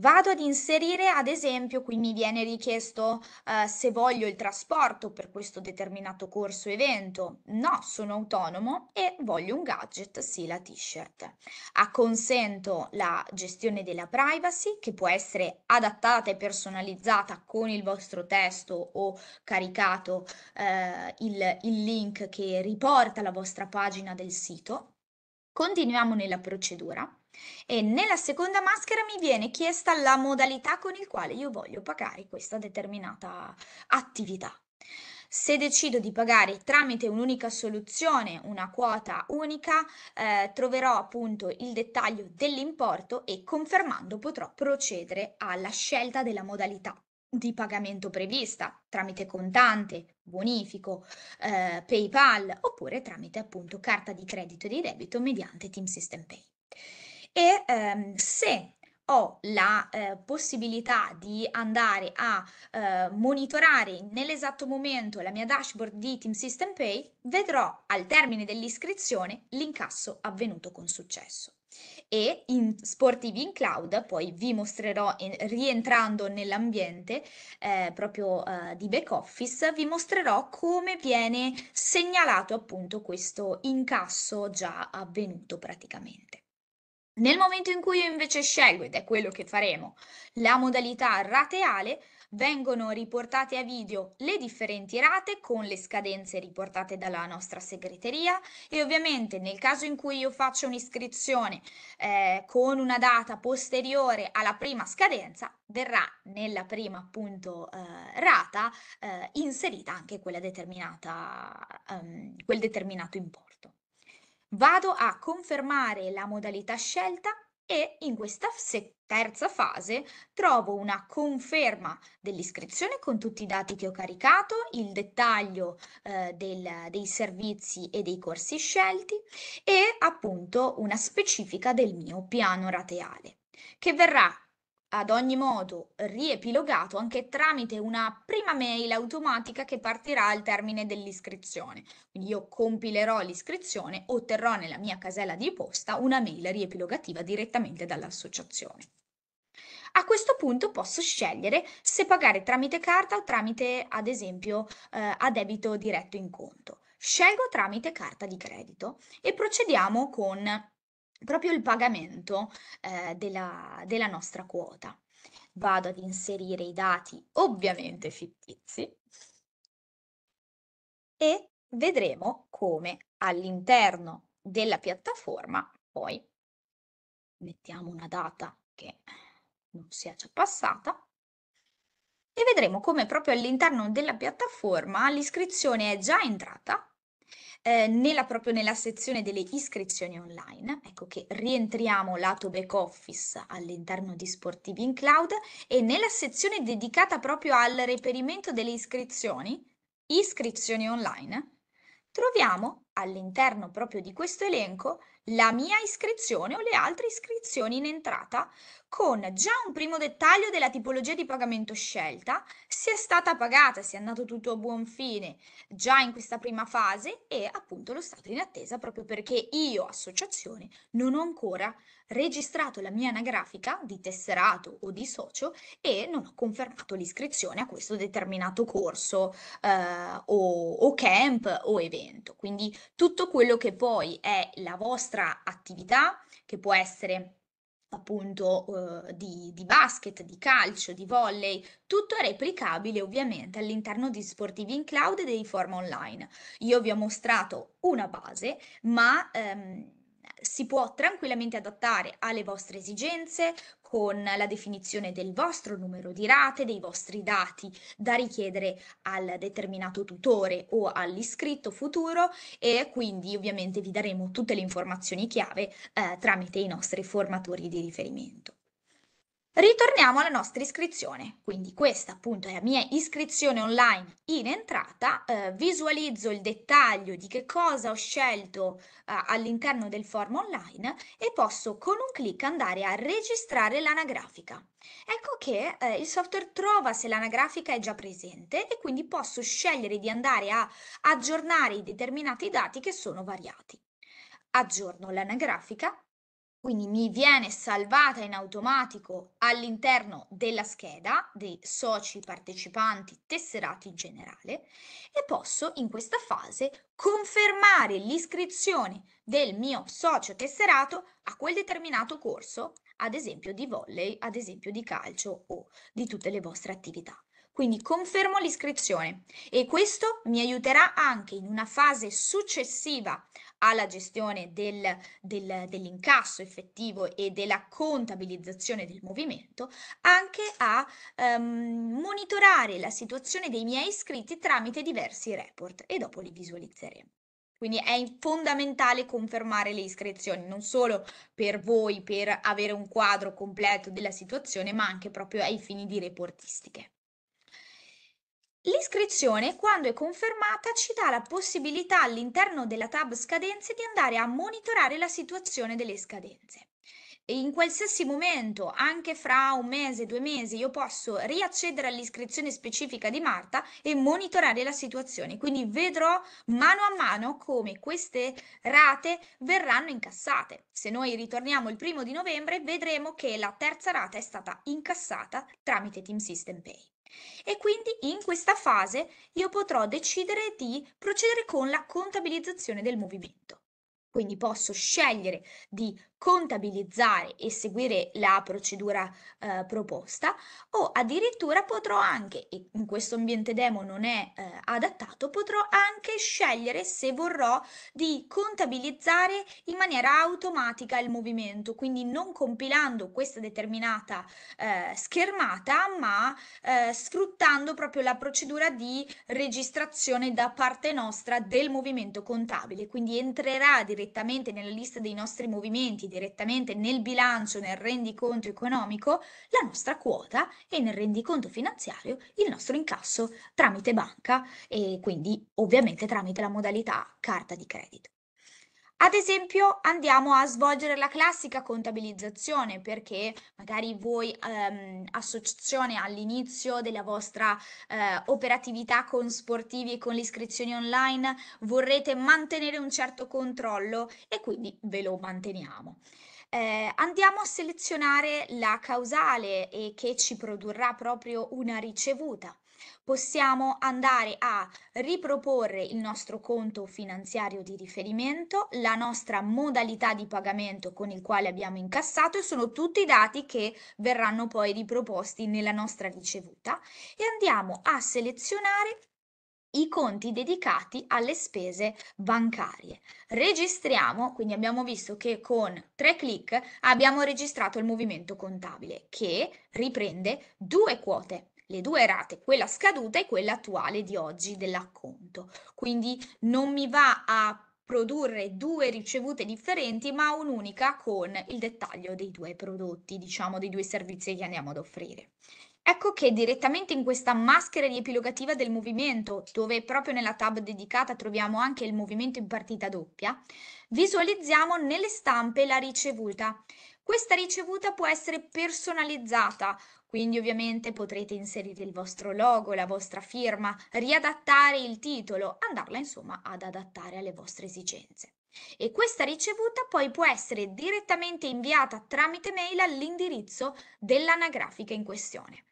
Vado ad inserire, ad esempio, qui mi viene richiesto eh, se voglio il trasporto per questo determinato corso evento. No, sono autonomo e voglio un gadget, sì, la t-shirt. Acconsento la gestione della privacy che può essere adattata e personalizzata con il vostro testo o caricato eh, il, il link che riporta la vostra pagina del sito. Continuiamo nella procedura e nella seconda maschera mi viene chiesta la modalità con il quale io voglio pagare questa determinata attività. Se decido di pagare tramite un'unica soluzione, una quota unica, eh, troverò appunto il dettaglio dell'importo e confermando potrò procedere alla scelta della modalità di pagamento prevista tramite contante, bonifico, eh, PayPal oppure tramite appunto carta di credito e di debito mediante Team System Pay e ehm, se ho la eh, possibilità di andare a eh, monitorare nell'esatto momento la mia dashboard di Team System Pay, vedrò al termine dell'iscrizione l'incasso avvenuto con successo. E in Sportivi in Cloud poi vi mostrerò, in, rientrando nell'ambiente eh, proprio eh, di back office, vi mostrerò come viene segnalato appunto questo incasso già avvenuto praticamente. Nel momento in cui io invece scelgo, ed è quello che faremo, la modalità rateale, vengono riportate a video le differenti rate con le scadenze riportate dalla nostra segreteria e ovviamente nel caso in cui io faccia un'iscrizione eh, con una data posteriore alla prima scadenza, verrà nella prima appunto eh, rata eh, inserita anche quella determinata, um, quel determinato importo. Vado a confermare la modalità scelta e in questa terza fase trovo una conferma dell'iscrizione con tutti i dati che ho caricato, il dettaglio eh, del, dei servizi e dei corsi scelti e appunto una specifica del mio piano rateale che verrà ad ogni modo riepilogato anche tramite una prima mail automatica che partirà al termine dell'iscrizione. Quindi io compilerò l'iscrizione, otterrò nella mia casella di posta una mail riepilogativa direttamente dall'associazione. A questo punto posso scegliere se pagare tramite carta o tramite, ad esempio, eh, a debito diretto in conto. Scelgo tramite carta di credito e procediamo con proprio il pagamento eh, della, della nostra quota. Vado ad inserire i dati ovviamente fittizi e vedremo come all'interno della piattaforma poi mettiamo una data che non sia già passata e vedremo come proprio all'interno della piattaforma l'iscrizione è già entrata eh, nella, proprio nella sezione delle iscrizioni online, ecco che rientriamo lato back office all'interno di Sportivi in Cloud e nella sezione dedicata proprio al reperimento delle iscrizioni, iscrizioni online, troviamo all'interno proprio di questo elenco la mia iscrizione o le altre iscrizioni in entrata con già un primo dettaglio della tipologia di pagamento scelta, se è stata pagata, se è andato tutto a buon fine già in questa prima fase e appunto lo stato in attesa proprio perché io, associazione, non ho ancora registrato la mia anagrafica di tesserato o di socio e non ho confermato l'iscrizione a questo determinato corso eh, o, o camp o evento. Quindi tutto quello che poi è la vostra attività, che può essere appunto eh, di, di, basket, di calcio, di volley, tutto è replicabile ovviamente all'interno di Sportivi in Cloud e dei form online. Io vi ho mostrato una base, ma ehm, si può tranquillamente adattare alle vostre esigenze con la definizione del vostro numero di rate, dei vostri dati da richiedere al determinato tutore o all'iscritto futuro e quindi ovviamente vi daremo tutte le informazioni chiave eh, tramite i nostri formatori di riferimento. Ritorniamo alla nostra iscrizione, quindi questa appunto è la mia iscrizione online in entrata, eh, visualizzo il dettaglio di che cosa ho scelto eh, all'interno del form online e posso con un clic andare a registrare l'anagrafica. Ecco che eh, il software trova se l'anagrafica è già presente e quindi posso scegliere di andare a aggiornare i determinati dati che sono variati. Aggiorno l'anagrafica quindi mi viene salvata in automatico all'interno della scheda dei soci partecipanti tesserati in generale e posso in questa fase confermare l'iscrizione del mio socio tesserato a quel determinato corso, ad esempio di volley, ad esempio di calcio o di tutte le vostre attività. Quindi confermo l'iscrizione e questo mi aiuterà anche in una fase successiva alla gestione del, del, dell'incasso effettivo e della contabilizzazione del movimento, anche a ehm, monitorare la situazione dei miei iscritti tramite diversi report e dopo li visualizzeremo. Quindi è fondamentale confermare le iscrizioni, non solo per voi, per avere un quadro completo della situazione, ma anche proprio ai fini di reportistiche. L'iscrizione, quando è confermata, ci dà la possibilità all'interno della tab scadenze di andare a monitorare la situazione delle scadenze. in qualsiasi momento, anche fra un mese, due mesi, io posso riaccedere all'iscrizione specifica di Marta e monitorare la situazione. Quindi vedrò mano a mano come queste rate verranno incassate. Se noi ritorniamo il primo di novembre, vedremo che la terza rata è stata incassata tramite Team System Pay e quindi in questa fase io potrò decidere di procedere con la contabilizzazione del movimento. Quindi posso scegliere di contabilizzare e seguire la procedura eh, proposta o addirittura potrò anche, in questo ambiente demo non è eh, adattato, potrò anche scegliere se vorrò di contabilizzare in maniera automatica il movimento, quindi non compilando questa determinata eh, schermata ma eh, sfruttando proprio la procedura di registrazione da parte nostra del movimento contabile, quindi entrerà direttamente nella lista dei nostri movimenti direttamente nel bilancio, nel rendiconto economico, la nostra quota e nel rendiconto finanziario il nostro incasso tramite banca e quindi ovviamente tramite la modalità carta di credito. Ad esempio andiamo a svolgere la classica contabilizzazione perché magari voi ehm, associazione all'inizio della vostra eh, operatività con sportivi e con le iscrizioni online vorrete mantenere un certo controllo e quindi ve lo manteniamo. Eh, andiamo a selezionare la causale e che ci produrrà proprio una ricevuta possiamo andare a riproporre il nostro conto finanziario di riferimento, la nostra modalità di pagamento con il quale abbiamo incassato e sono tutti i dati che verranno poi riproposti nella nostra ricevuta e andiamo a selezionare i conti dedicati alle spese bancarie. Registriamo, quindi abbiamo visto che con tre clic abbiamo registrato il movimento contabile che riprende due quote le due rate, quella scaduta e quella attuale di oggi dell'acconto. Quindi non mi va a produrre due ricevute differenti ma un'unica con il dettaglio dei due prodotti, diciamo dei due servizi che andiamo ad offrire. Ecco che direttamente in questa maschera riepilogativa del movimento, dove proprio nella tab dedicata troviamo anche il movimento in partita doppia, visualizziamo nelle stampe la ricevuta questa ricevuta può essere personalizzata, quindi ovviamente potrete inserire il vostro logo, la vostra firma, riadattare il titolo, andarla insomma ad adattare alle vostre esigenze. E questa ricevuta poi può essere direttamente inviata tramite mail all'indirizzo dell'anagrafica in questione.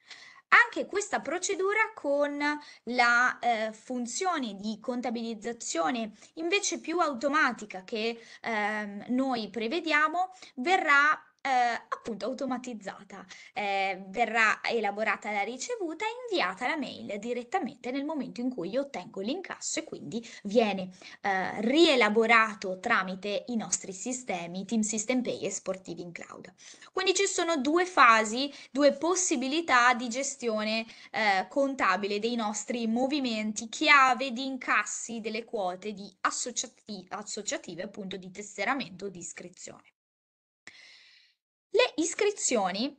Anche questa procedura con la eh, funzione di contabilizzazione invece più automatica che ehm, noi prevediamo verrà eh, appunto automatizzata. Eh, verrà elaborata la ricevuta e inviata la mail direttamente nel momento in cui io ottengo l'incasso e quindi viene eh, rielaborato tramite i nostri sistemi Team System Pay e Sportivi in Cloud. Quindi ci sono due fasi, due possibilità di gestione eh, contabile dei nostri movimenti chiave di incassi delle quote di associati associative appunto di tesseramento di iscrizione. Le iscrizioni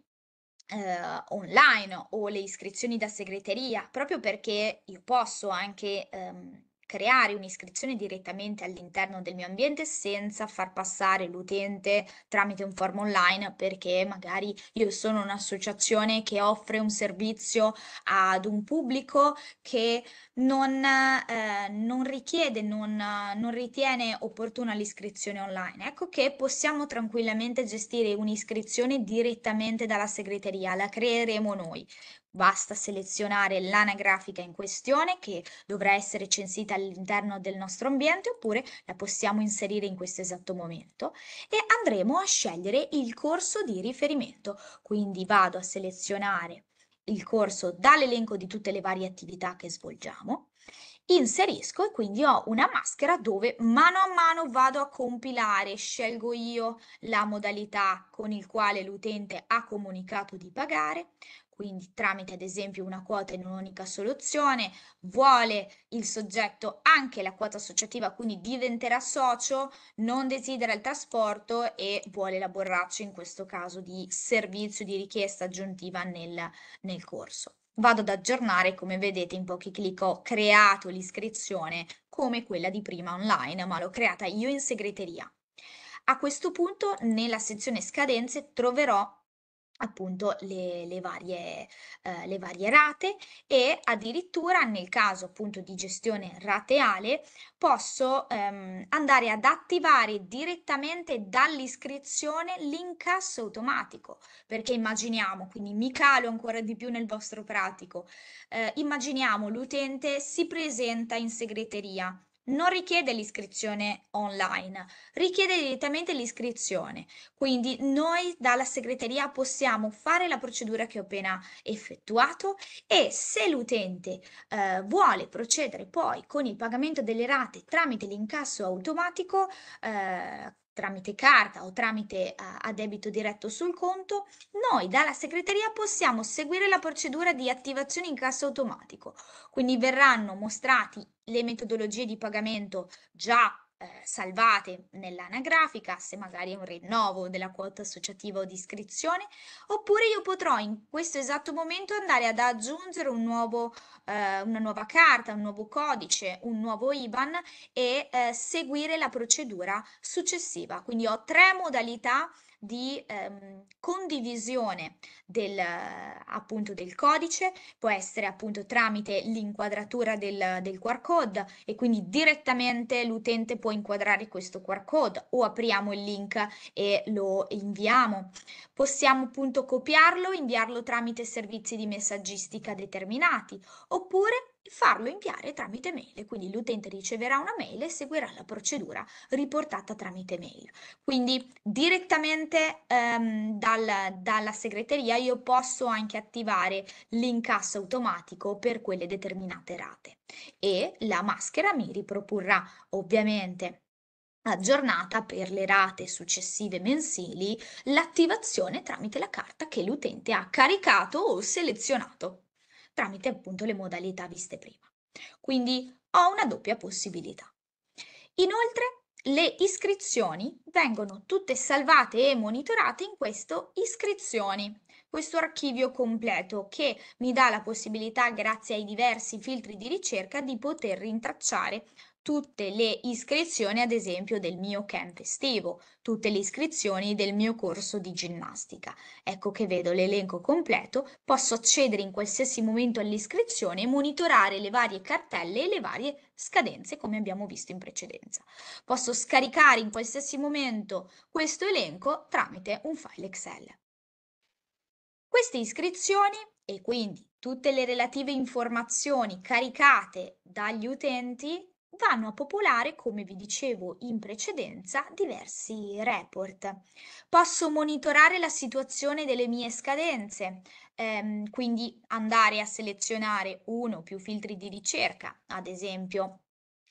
eh, online o le iscrizioni da segreteria, proprio perché io posso anche ehm, creare un'iscrizione direttamente all'interno del mio ambiente senza far passare l'utente tramite un form online perché magari io sono un'associazione che offre un servizio ad un pubblico che non, eh, non richiede, non, non ritiene opportuna l'iscrizione online. Ecco che possiamo tranquillamente gestire un'iscrizione direttamente dalla segreteria, la creeremo noi. Basta selezionare l'anagrafica in questione che dovrà essere censita all'interno del nostro ambiente oppure la possiamo inserire in questo esatto momento e andremo a scegliere il corso di riferimento. Quindi vado a selezionare il corso dall'elenco di tutte le varie attività che svolgiamo, inserisco e quindi ho una maschera dove mano a mano vado a compilare, scelgo io la modalità con il quale l'utente ha comunicato di pagare, quindi tramite ad esempio una quota in un'unica soluzione, vuole il soggetto anche la quota associativa, quindi diventerà socio, non desidera il trasporto e vuole la borraccia in questo caso di servizio di richiesta aggiuntiva nel, nel corso. Vado ad aggiornare, come vedete in pochi clic ho creato l'iscrizione come quella di prima online, ma l'ho creata io in segreteria. A questo punto nella sezione scadenze troverò appunto le, le, varie, eh, le, varie, rate e addirittura nel caso appunto di gestione rateale posso ehm, andare ad attivare direttamente dall'iscrizione l'incasso automatico perché immaginiamo quindi mi calo ancora di più nel vostro pratico eh, immaginiamo l'utente si presenta in segreteria non richiede l'iscrizione online, richiede direttamente l'iscrizione. Quindi noi dalla segreteria possiamo fare la procedura che ho appena effettuato e se l'utente eh, vuole procedere poi con il pagamento delle rate tramite l'incasso automatico, eh, tramite carta o tramite a, eh, a debito diretto sul conto, noi dalla segreteria possiamo seguire la procedura di attivazione in cassa automatico. Quindi verranno mostrati le metodologie di pagamento già eh, salvate nell'anagrafica, se magari è un rinnovo della quota associativa o di iscrizione, oppure io potrò in questo esatto momento andare ad aggiungere un nuovo, eh, una nuova carta, un nuovo codice, un nuovo IBAN e eh, seguire la procedura successiva. Quindi ho tre modalità di ehm, condivisione del, appunto, del codice, può essere appunto tramite l'inquadratura del, del QR code e quindi direttamente l'utente può inquadrare questo QR code o apriamo il link e lo inviamo. Possiamo appunto copiarlo, inviarlo tramite servizi di messaggistica determinati oppure farlo inviare tramite mail, quindi l'utente riceverà una mail e seguirà la procedura riportata tramite mail. Quindi direttamente ehm, dal, dalla segreteria io posso anche attivare l'incasso automatico per quelle determinate rate e la maschera mi riproporrà ovviamente aggiornata per le rate successive mensili l'attivazione tramite la carta che l'utente ha caricato o selezionato tramite appunto le modalità viste prima. Quindi ho una doppia possibilità. Inoltre le iscrizioni vengono tutte salvate e monitorate in questo iscrizioni, questo archivio completo che mi dà la possibilità, grazie ai diversi filtri di ricerca, di poter rintracciare tutte le iscrizioni ad esempio del mio camp estivo, tutte le iscrizioni del mio corso di ginnastica. Ecco che vedo l'elenco completo, posso accedere in qualsiasi momento all'iscrizione e monitorare le varie cartelle e le varie scadenze come abbiamo visto in precedenza. Posso scaricare in qualsiasi momento questo elenco tramite un file Excel. Queste iscrizioni e quindi tutte le relative informazioni caricate dagli utenti vanno a popolare, come vi dicevo in precedenza, diversi report. Posso monitorare la situazione delle mie scadenze, ehm, quindi andare a selezionare uno o più filtri di ricerca, ad esempio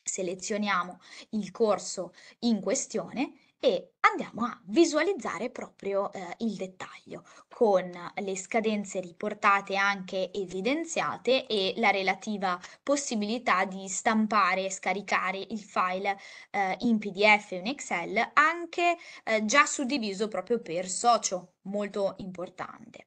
selezioniamo il corso in questione e andiamo a visualizzare proprio eh, il dettaglio con le scadenze riportate anche evidenziate e la relativa possibilità di stampare e scaricare il file eh, in PDF e in Excel anche eh, già suddiviso proprio per socio, molto importante.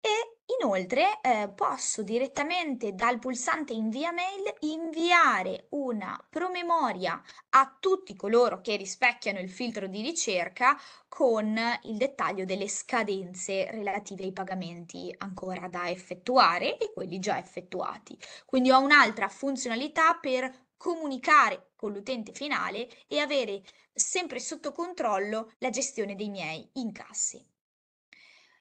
E Inoltre eh, posso direttamente dal pulsante invia mail inviare una promemoria a tutti coloro che rispecchiano il filtro di ricerca con il dettaglio delle scadenze relative ai pagamenti ancora da effettuare e quelli già effettuati. Quindi ho un'altra funzionalità per comunicare con l'utente finale e avere sempre sotto controllo la gestione dei miei incassi.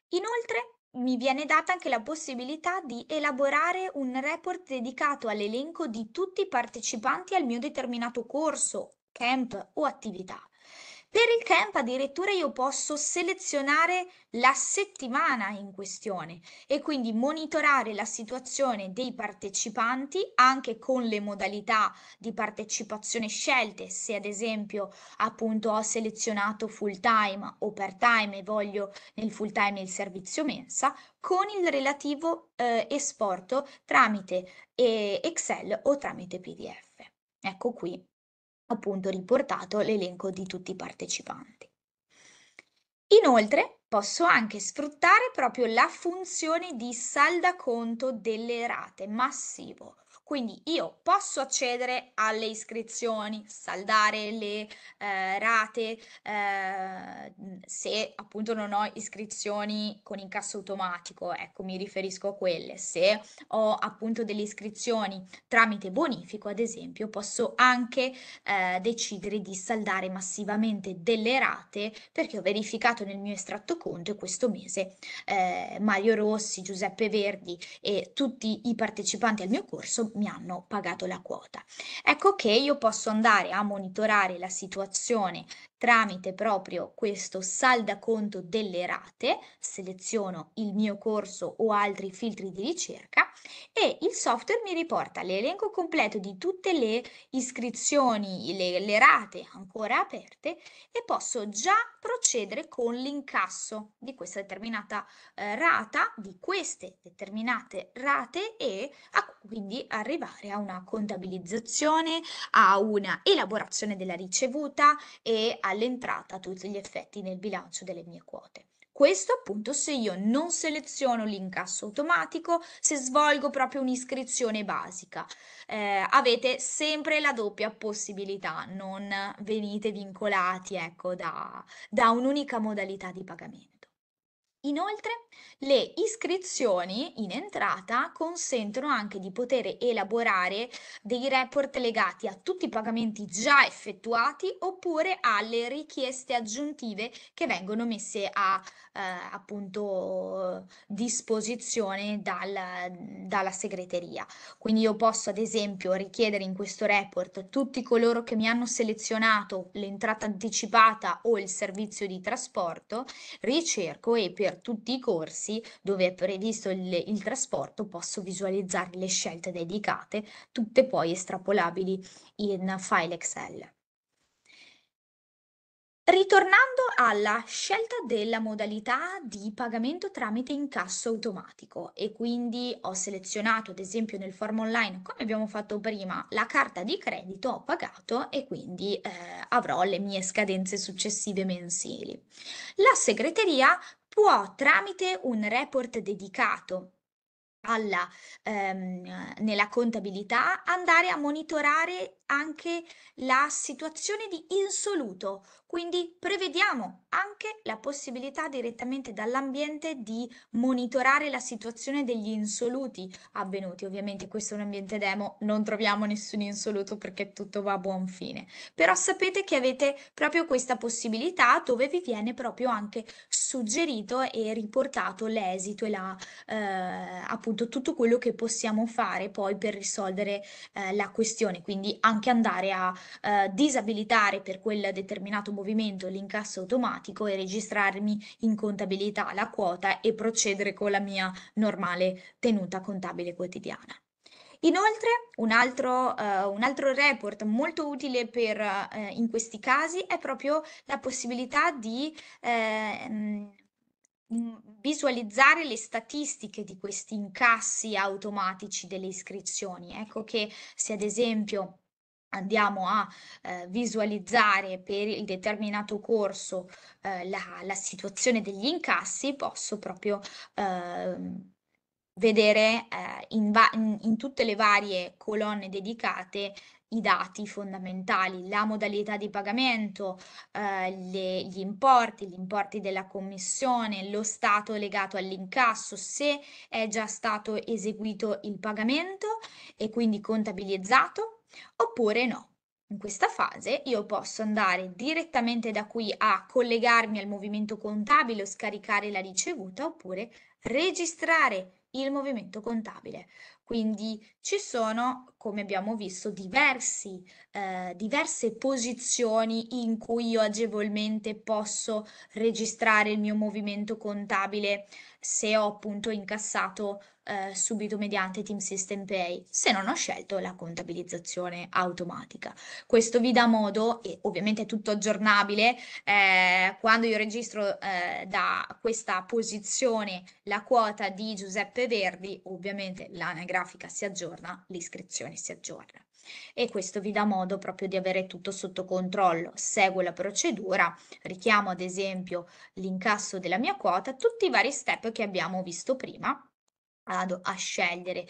Inoltre mi viene data anche la possibilità di elaborare un report dedicato all'elenco di tutti i partecipanti al mio determinato corso, camp o attività. Per il camp addirittura io posso selezionare la settimana in questione e quindi monitorare la situazione dei partecipanti anche con le modalità di partecipazione scelte, se ad esempio appunto ho selezionato full time o part time e voglio nel full time il servizio mensa, con il relativo eh, esporto tramite eh, Excel o tramite PDF. Ecco qui appunto riportato l'elenco di tutti i partecipanti. Inoltre posso anche sfruttare proprio la funzione di salda conto delle rate massivo quindi io posso accedere alle iscrizioni, saldare le eh, rate eh, se appunto non ho iscrizioni con incasso automatico, ecco mi riferisco a quelle. Se ho appunto delle iscrizioni tramite bonifico, ad esempio, posso anche eh, decidere di saldare massivamente delle rate perché ho verificato nel mio estratto conto e questo mese eh, Mario Rossi, Giuseppe Verdi e tutti i partecipanti al mio corso mi hanno pagato la quota. Ecco che io posso andare a monitorare la situazione tramite proprio questo salda conto delle rate, seleziono il mio corso o altri filtri di ricerca e il software mi riporta l'elenco completo di tutte le iscrizioni, le, le rate ancora aperte e posso già procedere con l'incasso di questa determinata eh, rata, di queste determinate rate e a, quindi arrivare a una contabilizzazione, a una elaborazione della ricevuta e al all'entrata a tutti gli effetti nel bilancio delle mie quote. Questo appunto se io non seleziono l'incasso automatico, se svolgo proprio un'iscrizione basica. Eh, avete sempre la doppia possibilità, non venite vincolati ecco, da, da un'unica modalità di pagamento. Inoltre, le iscrizioni in entrata consentono anche di poter elaborare dei report legati a tutti i pagamenti già effettuati oppure alle richieste aggiuntive che vengono messe a eh, appunto disposizione dal, dalla segreteria. Quindi io posso ad esempio richiedere in questo report tutti coloro che mi hanno selezionato l'entrata anticipata o il servizio di trasporto, ricerco e per tutti i corsi dove è previsto il, il trasporto posso visualizzare le scelte dedicate, tutte poi estrapolabili in file Excel. Ritornando alla scelta della modalità di pagamento tramite incasso automatico e quindi ho selezionato ad esempio nel form online come abbiamo fatto prima la carta di credito, ho pagato e quindi eh, avrò le mie scadenze successive mensili. La segreteria può tramite un report dedicato alla, ehm, nella contabilità andare a monitorare anche la situazione di insoluto, quindi prevediamo anche la possibilità direttamente dall'ambiente di monitorare la situazione degli insoluti avvenuti. Ovviamente questo è un ambiente demo, non troviamo nessun insoluto perché tutto va a buon fine, però sapete che avete proprio questa possibilità dove vi viene proprio anche suggerito e riportato l'esito e la, eh, appunto tutto quello che possiamo fare poi per risolvere eh, la questione, quindi anche anche andare a eh, disabilitare per quel determinato movimento l'incasso automatico e registrarmi in contabilità la quota e procedere con la mia normale tenuta contabile quotidiana. Inoltre, un altro, uh, un altro, report molto utile per, uh, in questi casi è proprio la possibilità di eh, visualizzare le statistiche di questi incassi automatici delle iscrizioni. Ecco che se ad esempio andiamo a eh, visualizzare per il determinato corso eh, la, la, situazione degli incassi, posso proprio ehm, eh, vedere in, in, in tutte le varie colonne dedicate i dati fondamentali, la modalità di pagamento, eh, le, gli importi, gli importi della commissione, lo stato legato all'incasso, se è già stato eseguito il pagamento e quindi contabilizzato, oppure no. In questa fase io posso andare direttamente da qui a collegarmi al movimento contabile o scaricare la ricevuta oppure registrare il movimento contabile. Quindi ci sono, come abbiamo visto, diversi, eh, diverse posizioni in cui io agevolmente posso registrare il mio movimento contabile se ho appunto incassato eh, subito mediante Team System Pay, se non ho scelto la contabilizzazione automatica. Questo vi dà modo, e ovviamente è tutto aggiornabile, eh, quando io registro eh, da questa posizione la quota di Giuseppe Verdi, ovviamente l'anagrafica si aggiorna, l'iscrizione si aggiorna e questo vi dà modo proprio di avere tutto sotto controllo. Seguo la procedura, richiamo ad esempio l'incasso della mia quota, tutti i vari step che abbiamo visto prima vado a scegliere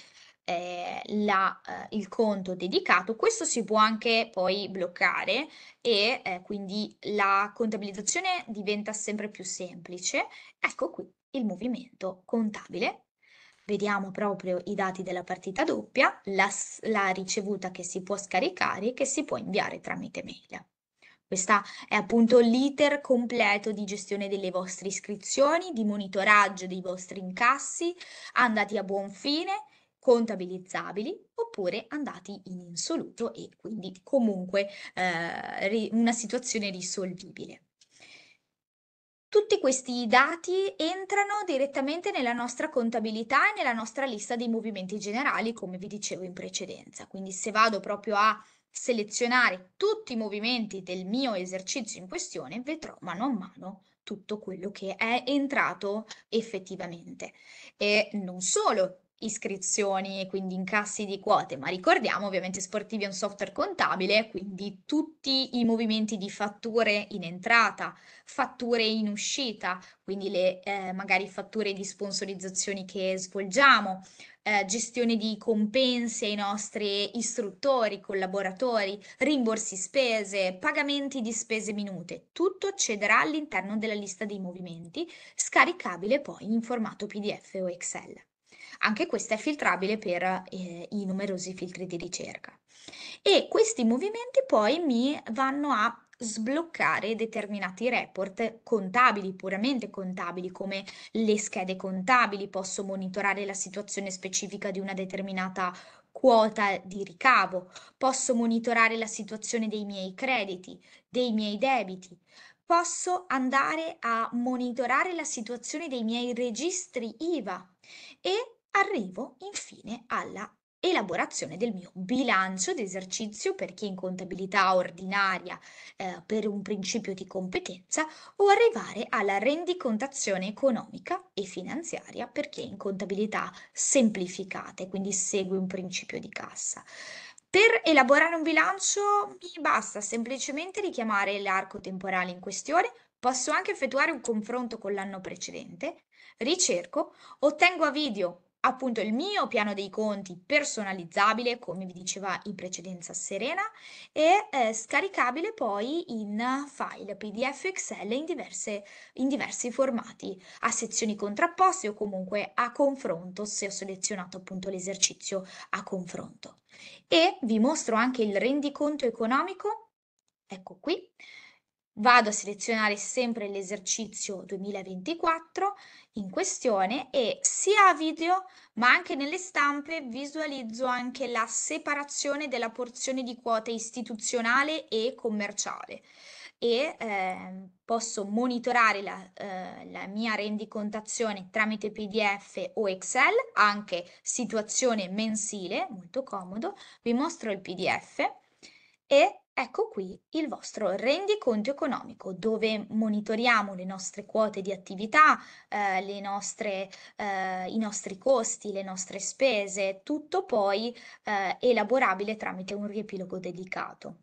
eh, la, eh, il conto dedicato, questo si può anche poi bloccare e eh, quindi la contabilizzazione diventa sempre più semplice. Ecco qui il movimento contabile. Vediamo proprio i dati della partita doppia, la, la ricevuta che si può scaricare e che si può inviare tramite mail. Questa è appunto l'iter completo di gestione delle vostre iscrizioni, di monitoraggio dei vostri incassi andati a buon fine, contabilizzabili oppure andati in insoluto e quindi comunque eh, una situazione risolvibile. Tutti questi dati entrano direttamente nella nostra contabilità e nella nostra lista dei movimenti generali, come vi dicevo in precedenza. Quindi se vado proprio a selezionare tutti i movimenti del mio esercizio in questione, vedrò mano a mano tutto quello che è entrato effettivamente. E non solo, iscrizioni e quindi incassi di quote, ma ricordiamo ovviamente Sportivi è un software contabile, quindi tutti i movimenti di fatture in entrata, fatture in uscita, quindi le eh, magari fatture di sponsorizzazioni che svolgiamo, eh, gestione di compensi ai nostri istruttori, collaboratori, rimborsi spese, pagamenti di spese minute, tutto accederà all'interno della lista dei movimenti, scaricabile poi in formato PDF o Excel. Anche questa è filtrabile per eh, i numerosi filtri di ricerca. E questi movimenti poi mi vanno a sbloccare determinati report contabili, puramente contabili, come le schede contabili, posso monitorare la situazione specifica di una determinata quota di ricavo, posso monitorare la situazione dei miei crediti, dei miei debiti, posso andare a monitorare la situazione dei miei registri IVA e arrivo infine alla elaborazione del mio bilancio d'esercizio per chi in contabilità ordinaria eh, per un principio di competenza o arrivare alla rendicontazione economica e finanziaria per perché in contabilità semplificata e quindi segue un principio di cassa. Per elaborare un bilancio mi basta semplicemente richiamare l'arco temporale in questione, posso anche effettuare un confronto con l'anno precedente, ricerco, ottengo a video appunto il mio piano dei conti personalizzabile, come vi diceva in precedenza Serena, e eh, scaricabile poi in file PDF Excel in, diverse, in diversi formati, a sezioni contrapposte o comunque a confronto se ho selezionato appunto l'esercizio a confronto. E vi mostro anche il rendiconto economico, ecco qui, Vado a selezionare sempre l'esercizio 2024 in questione e sia a video ma anche nelle stampe visualizzo anche la separazione della porzione di quota istituzionale e commerciale e eh, posso monitorare la, eh, la mia rendicontazione tramite PDF o Excel, anche situazione mensile, molto comodo, vi mostro il PDF e Ecco qui il vostro rendiconto economico dove monitoriamo le nostre quote di attività, eh, nostre, eh, i nostri costi, le nostre spese, tutto poi eh, elaborabile tramite un riepilogo dedicato.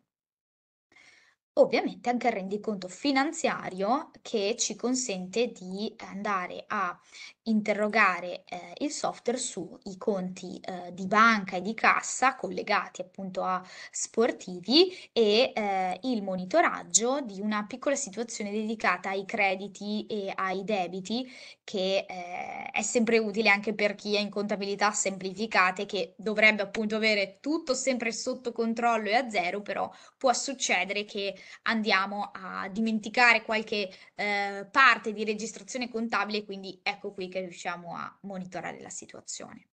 Ovviamente anche il rendiconto finanziario che ci consente di andare a interrogare eh, il software sui conti eh, di banca e di cassa collegati appunto a sportivi e eh, il monitoraggio di una piccola situazione dedicata ai crediti e ai debiti che eh, è sempre utile anche per chi è in contabilità semplificate che dovrebbe appunto avere tutto sempre sotto controllo e a zero però può succedere che andiamo a dimenticare qualche eh, parte di registrazione contabile quindi ecco qui che riusciamo a monitorare la situazione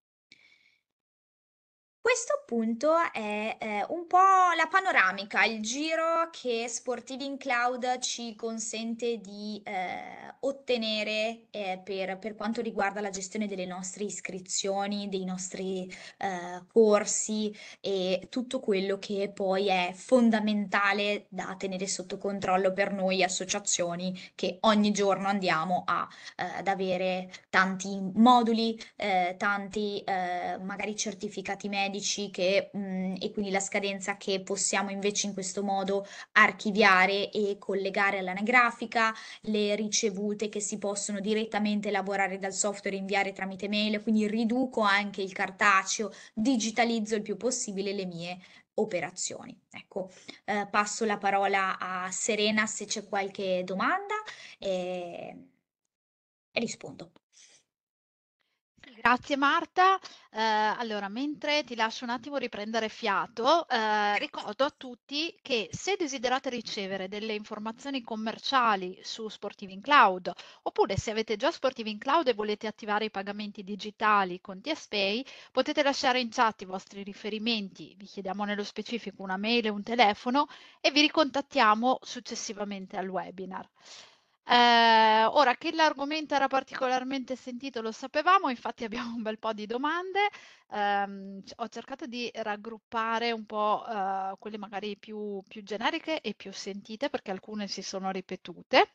questo appunto è eh, un po' la panoramica, il giro che Sportivi in Cloud ci consente di eh, ottenere eh, per, per, quanto riguarda la gestione delle nostre iscrizioni, dei nostri eh, corsi e tutto quello che poi è fondamentale da tenere sotto controllo per noi associazioni che ogni giorno andiamo a, eh, ad avere tanti moduli, eh, tanti magari certificati medici giudici che, mh, mhmm, e quindi la scadenza che possiamo invece in questo modo archiviare e collegare all'anagrafica, le ricevute che si possono direttamente elaborare dal software e inviare tramite mail, quindi riduco anche il cartaceo, digitalizzo il più possibile le mie operazioni. Ecco, eh, passo la parola a Serena se c'è qualche domanda e, ehm, e rispondo. Grazie Marta. Eh, allora, mentre ti lascio un attimo riprendere fiato, eh, ricordo a tutti che se desiderate ricevere delle informazioni commerciali su Sportive in Cloud, oppure se avete già Sportive in Cloud e volete attivare i pagamenti digitali con TSPay, potete lasciare in chat i vostri riferimenti, vi chiediamo nello specifico una mail e un telefono e vi ricontattiamo successivamente al webinar. Eh, ora, che l'argomento era particolarmente sentito lo sapevamo, infatti abbiamo un bel po' di domande. Eh, ho cercato di raggruppare un po' eh, quelle magari più, più, generiche e più sentite perché alcune si sono ripetute.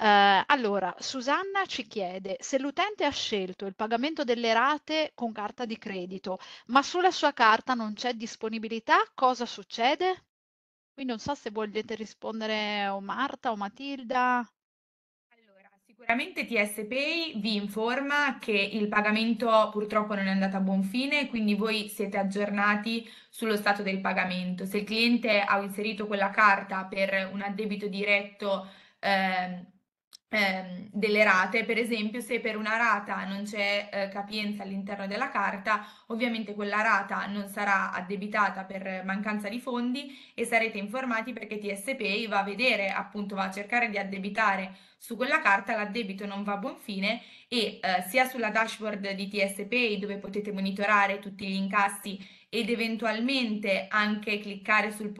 Ehm, allora, Susanna ci chiede se l'utente ha scelto il pagamento delle rate con carta di credito, ma sulla sua carta non c'è disponibilità, cosa succede? Quindi non so se volete rispondere o Marta o Matilda. Sicuramente TSPay vi informa che il pagamento purtroppo non è andato a buon fine, quindi voi siete aggiornati sullo stato del pagamento. Se il cliente ha inserito quella carta per un addebito diretto eh, Ehm, delle rate, per esempio se per una rata non c'è eh, capienza all'interno della carta, ovviamente quella rata non sarà addebitata per mancanza di fondi e sarete informati perché TSPI va a vedere, appunto va a cercare di addebitare su quella carta l'addebito non va a buon fine e eh, sia sulla dashboard di TSPI dove potete monitorare tutti gli incassi ed eventualmente anche cliccare sul,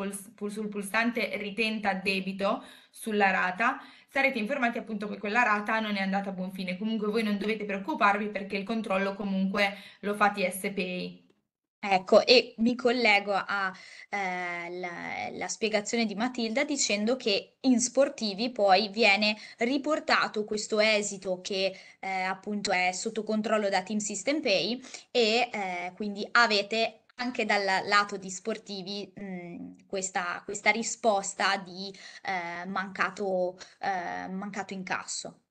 sul pulsante ritenta debito sulla rata, sarete informati appunto che quella rata non è andata a buon fine. Comunque voi non dovete preoccuparvi perché il controllo comunque lo fa TSPI. Ecco, e mi collego alla eh, spiegazione di Matilda dicendo che in sportivi poi viene riportato questo esito che eh, appunto è sotto controllo da Team System Pay e eh, quindi avete anche dal lato di sportivi mh, mm, questa, questa, risposta di eh, mancato, eh, mancato incasso.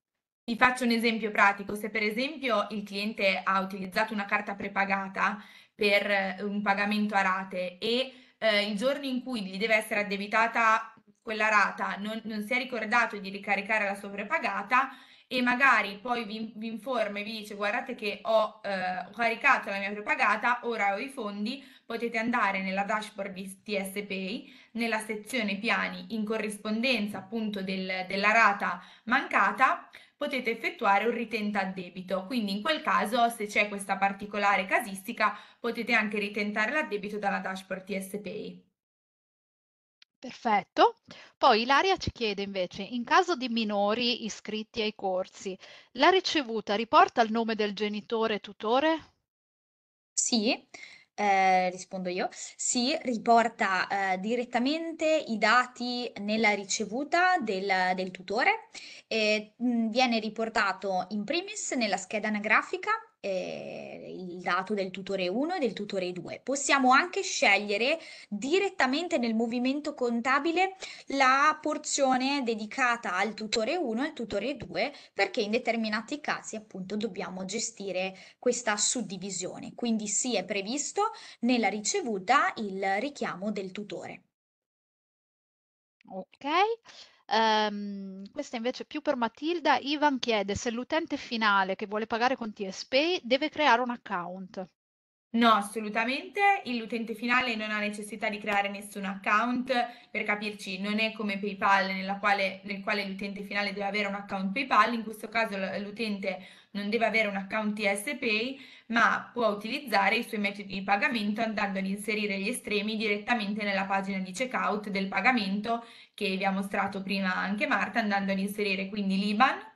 Vi faccio un esempio pratico, se per esempio il cliente ha utilizzato una carta prepagata per eh, un pagamento a rate e eh, il giorno in cui gli deve essere addebitata quella rata non, non si è ricordato di ricaricare la sua prepagata, e magari poi vi, vi informa e vi dice guardate che ho, eh, ho, caricato la mia prepagata, ora ho i fondi, potete andare nella dashboard di TS nella sezione piani in corrispondenza appunto del, della rata mancata, potete effettuare un ritenta a debito. Quindi in quel caso, se c'è questa particolare casistica, potete anche ritentare l'addebito dalla dashboard TS Perfetto. Poi Ilaria ci chiede invece, in caso di minori iscritti ai corsi, la ricevuta riporta il nome del genitore tutore? Sì, eh, rispondo io, Sì, riporta eh, direttamente i dati nella ricevuta del, del tutore e eh, mh, viene riportato in primis nella scheda anagrafica eh, il dato del tutore 1 e del tutore 2. Possiamo anche scegliere direttamente nel movimento contabile la porzione dedicata al tutore 1 e al tutore 2 perché in determinati casi appunto dobbiamo gestire questa suddivisione. Quindi sì è previsto nella ricevuta il richiamo del tutore. Ok. Um, questa invece è più per Matilda. Ivan chiede se l'utente finale che vuole pagare con TSP deve creare un account. No, assolutamente. L'utente finale non ha necessità di creare nessun account, per capirci, non è come PayPal nella quale- nel quale l'utente finale deve avere un account PayPal, in questo caso l'utente non deve avere un account TS ma può utilizzare i suoi metodi di pagamento andando ad inserire gli estremi direttamente nella pagina di checkout del pagamento che vi ha mostrato prima anche Marta, andando ad inserire quindi l'IBAN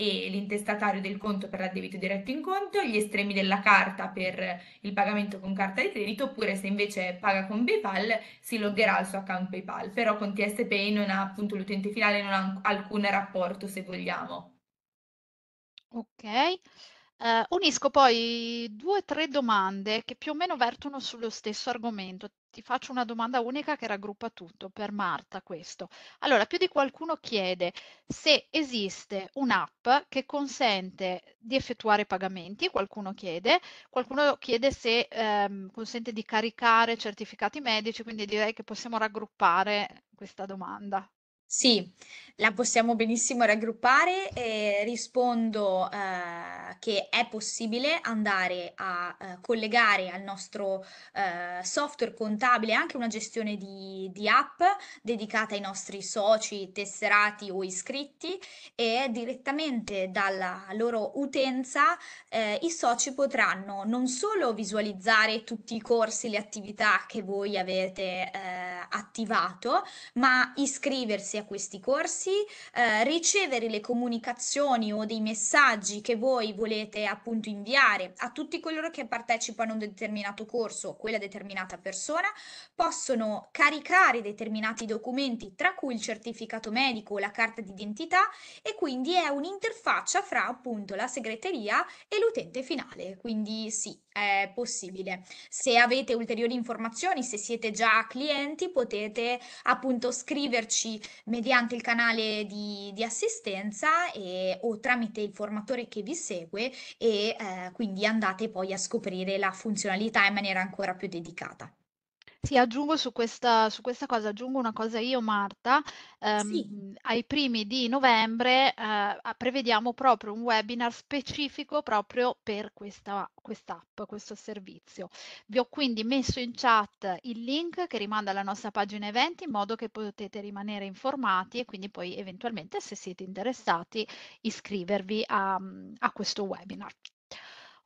e l'intestatario del conto per l'addebito diretto in conto, gli estremi della carta per il pagamento con carta di credito, oppure se invece paga con PayPal si loggerà al suo account PayPal, però con TSP non ha appunto l'utente finale, non ha alcun rapporto se vogliamo. Ok. Eh, unisco poi due o tre domande che più o meno vertono sullo stesso argomento. Ti faccio una domanda unica che raggruppa tutto, per Marta questo. Allora, più di qualcuno chiede se esiste un'app che consente di effettuare pagamenti, qualcuno chiede, qualcuno chiede se ehm, consente di caricare certificati medici, quindi direi che possiamo raggruppare questa domanda. Sì, la possiamo benissimo raggruppare e rispondo eh, che è possibile andare a eh, collegare al nostro eh, software contabile anche una gestione di, di, app dedicata ai nostri soci, tesserati o iscritti e direttamente dalla loro utenza eh, i soci potranno non solo visualizzare tutti i corsi, le attività che voi avete eh, attivato, ma iscriversi a questi corsi, eh, ricevere le comunicazioni o dei messaggi che voi volete appunto inviare a tutti coloro che partecipano a un determinato corso o quella determinata persona, possono caricare determinati documenti, tra cui il certificato medico o la carta d'identità e quindi è un'interfaccia fra appunto la segreteria e l'utente finale. Quindi sì, eh, possibile. Se avete ulteriori informazioni, se siete già clienti, potete appunto scriverci mediante il canale di, di assistenza e, o tramite il formatore che vi segue e eh, quindi andate poi a scoprire la funzionalità in maniera ancora più dedicata. Sì, aggiungo su questa, su questa cosa, aggiungo una cosa io, Marta. Sì. Ehm, ai primi di novembre eh, prevediamo proprio un webinar specifico proprio per questa app, questo servizio. Vi ho quindi messo in chat il link che rimanda alla nostra pagina eventi in modo che potete rimanere informati e quindi poi eventualmente se siete interessati iscrivervi a, a questo webinar.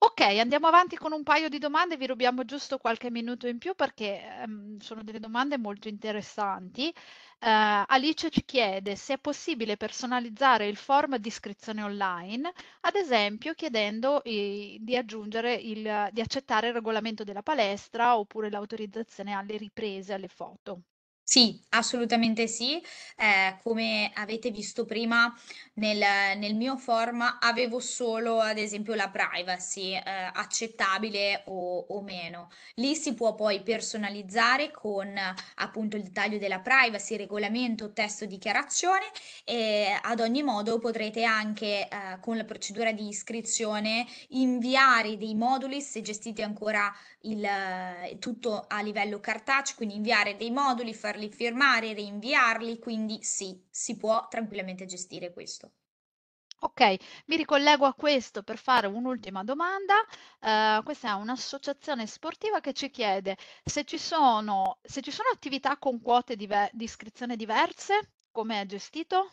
Ok, andiamo avanti con un paio di domande, vi rubiamo giusto qualche minuto in più perché um, sono delle domande molto interessanti. Uh, Alice ci chiede se è possibile personalizzare il form di iscrizione online, ad esempio chiedendo eh, di, il, di accettare il regolamento della palestra oppure l'autorizzazione alle riprese, alle foto. Sì, assolutamente sì. Ehm, come avete visto prima nel nel mio forma avevo solo, ad esempio, la privacy, ehm, accettabile o o meno. Lì si può poi personalizzare con, appunto, il dettaglio della privacy, regolamento, testo dichiarazione e ad ogni modo potrete anche, ehm, con la procedura di iscrizione inviare dei moduli, se gestite ancora il tutto a livello cartaceo, quindi inviare dei moduli, fare farli firmare, rinviarli, quindi sì, si può tranquillamente gestire questo. Ok, mi ricollego a questo per fare un'ultima domanda. Uh, questa è un'associazione sportiva che ci chiede se ci sono, se ci sono attività con quote diver- di iscrizione diverse, come è gestito?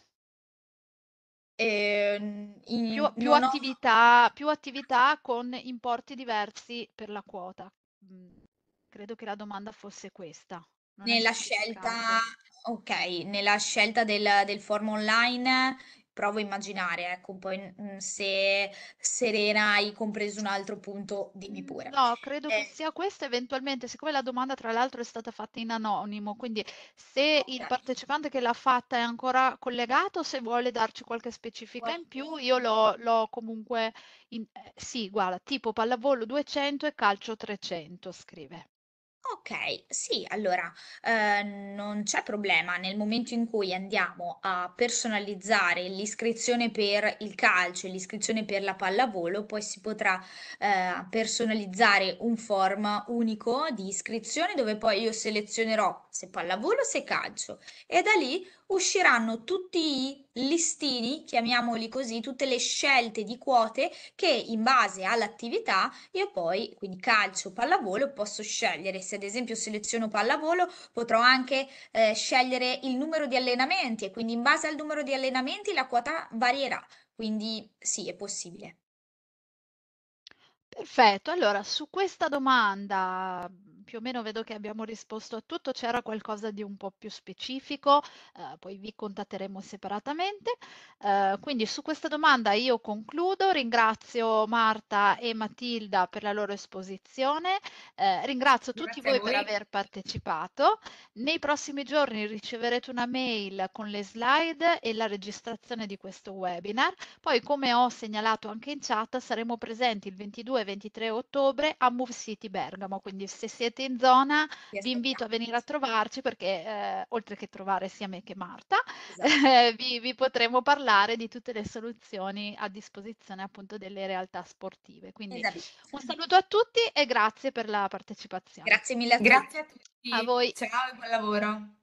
Eh, in, più, più, attività, ho... più, attività, con importi diversi per la quota. Mm, credo che la domanda fosse questa nella scelta, ok, nella scelta del, del forum online provo a immaginare, ecco, poi mm, se Serena hai compreso un altro punto, dimmi mm, pure. No, credo eh. che sia questo eventualmente, siccome la domanda tra l'altro è stata fatta in anonimo, quindi se okay. il partecipante che l'ha fatta è ancora collegato, se vuole darci qualche specifica Guarda. in più, io l'ho, l'ho comunque, in, eh, sì, guarda, tipo pallavolo 200 e calcio 300, scrive. Ok, sì, allora eh, non c'è problema nel momento in cui andiamo a personalizzare l'iscrizione per il calcio e l'iscrizione per la pallavolo, poi si potrà eh, personalizzare un form unico di iscrizione dove poi io selezionerò se pallavolo o se calcio e da lì usciranno tutti i listini, chiamiamoli così, tutte le scelte di quote che in base all'attività io poi, quindi calcio, pallavolo, posso scegliere. Se ad esempio seleziono pallavolo, potrò anche eh, scegliere il numero di allenamenti e quindi in base al numero di allenamenti la quota varierà. Quindi sì, è possibile. Perfetto, allora su questa domanda più o meno vedo che abbiamo risposto a tutto, c'era qualcosa di un po' più specifico, eh, poi vi contatteremo separatamente. Eh, quindi su questa domanda io concludo, ringrazio Marta e Matilda per la loro esposizione, eh, ringrazio Grazie tutti voi, voi per aver partecipato. Nei prossimi giorni riceverete una mail con le slide e la registrazione di questo webinar, poi come ho segnalato anche in chat saremo presenti il 22 e 23 ottobre a Move City Bergamo, quindi se siete siete in zona vi, vi invito a venire a trovarci perché eh, oltre che trovare sia me che Marta, esatto. eh, vi, vi, potremo parlare di tutte le soluzioni a disposizione appunto delle realtà sportive. Quindi esatto. un saluto a tutti e grazie per la partecipazione. Grazie mille a Grazie a tutti. A voi. Ciao e buon lavoro.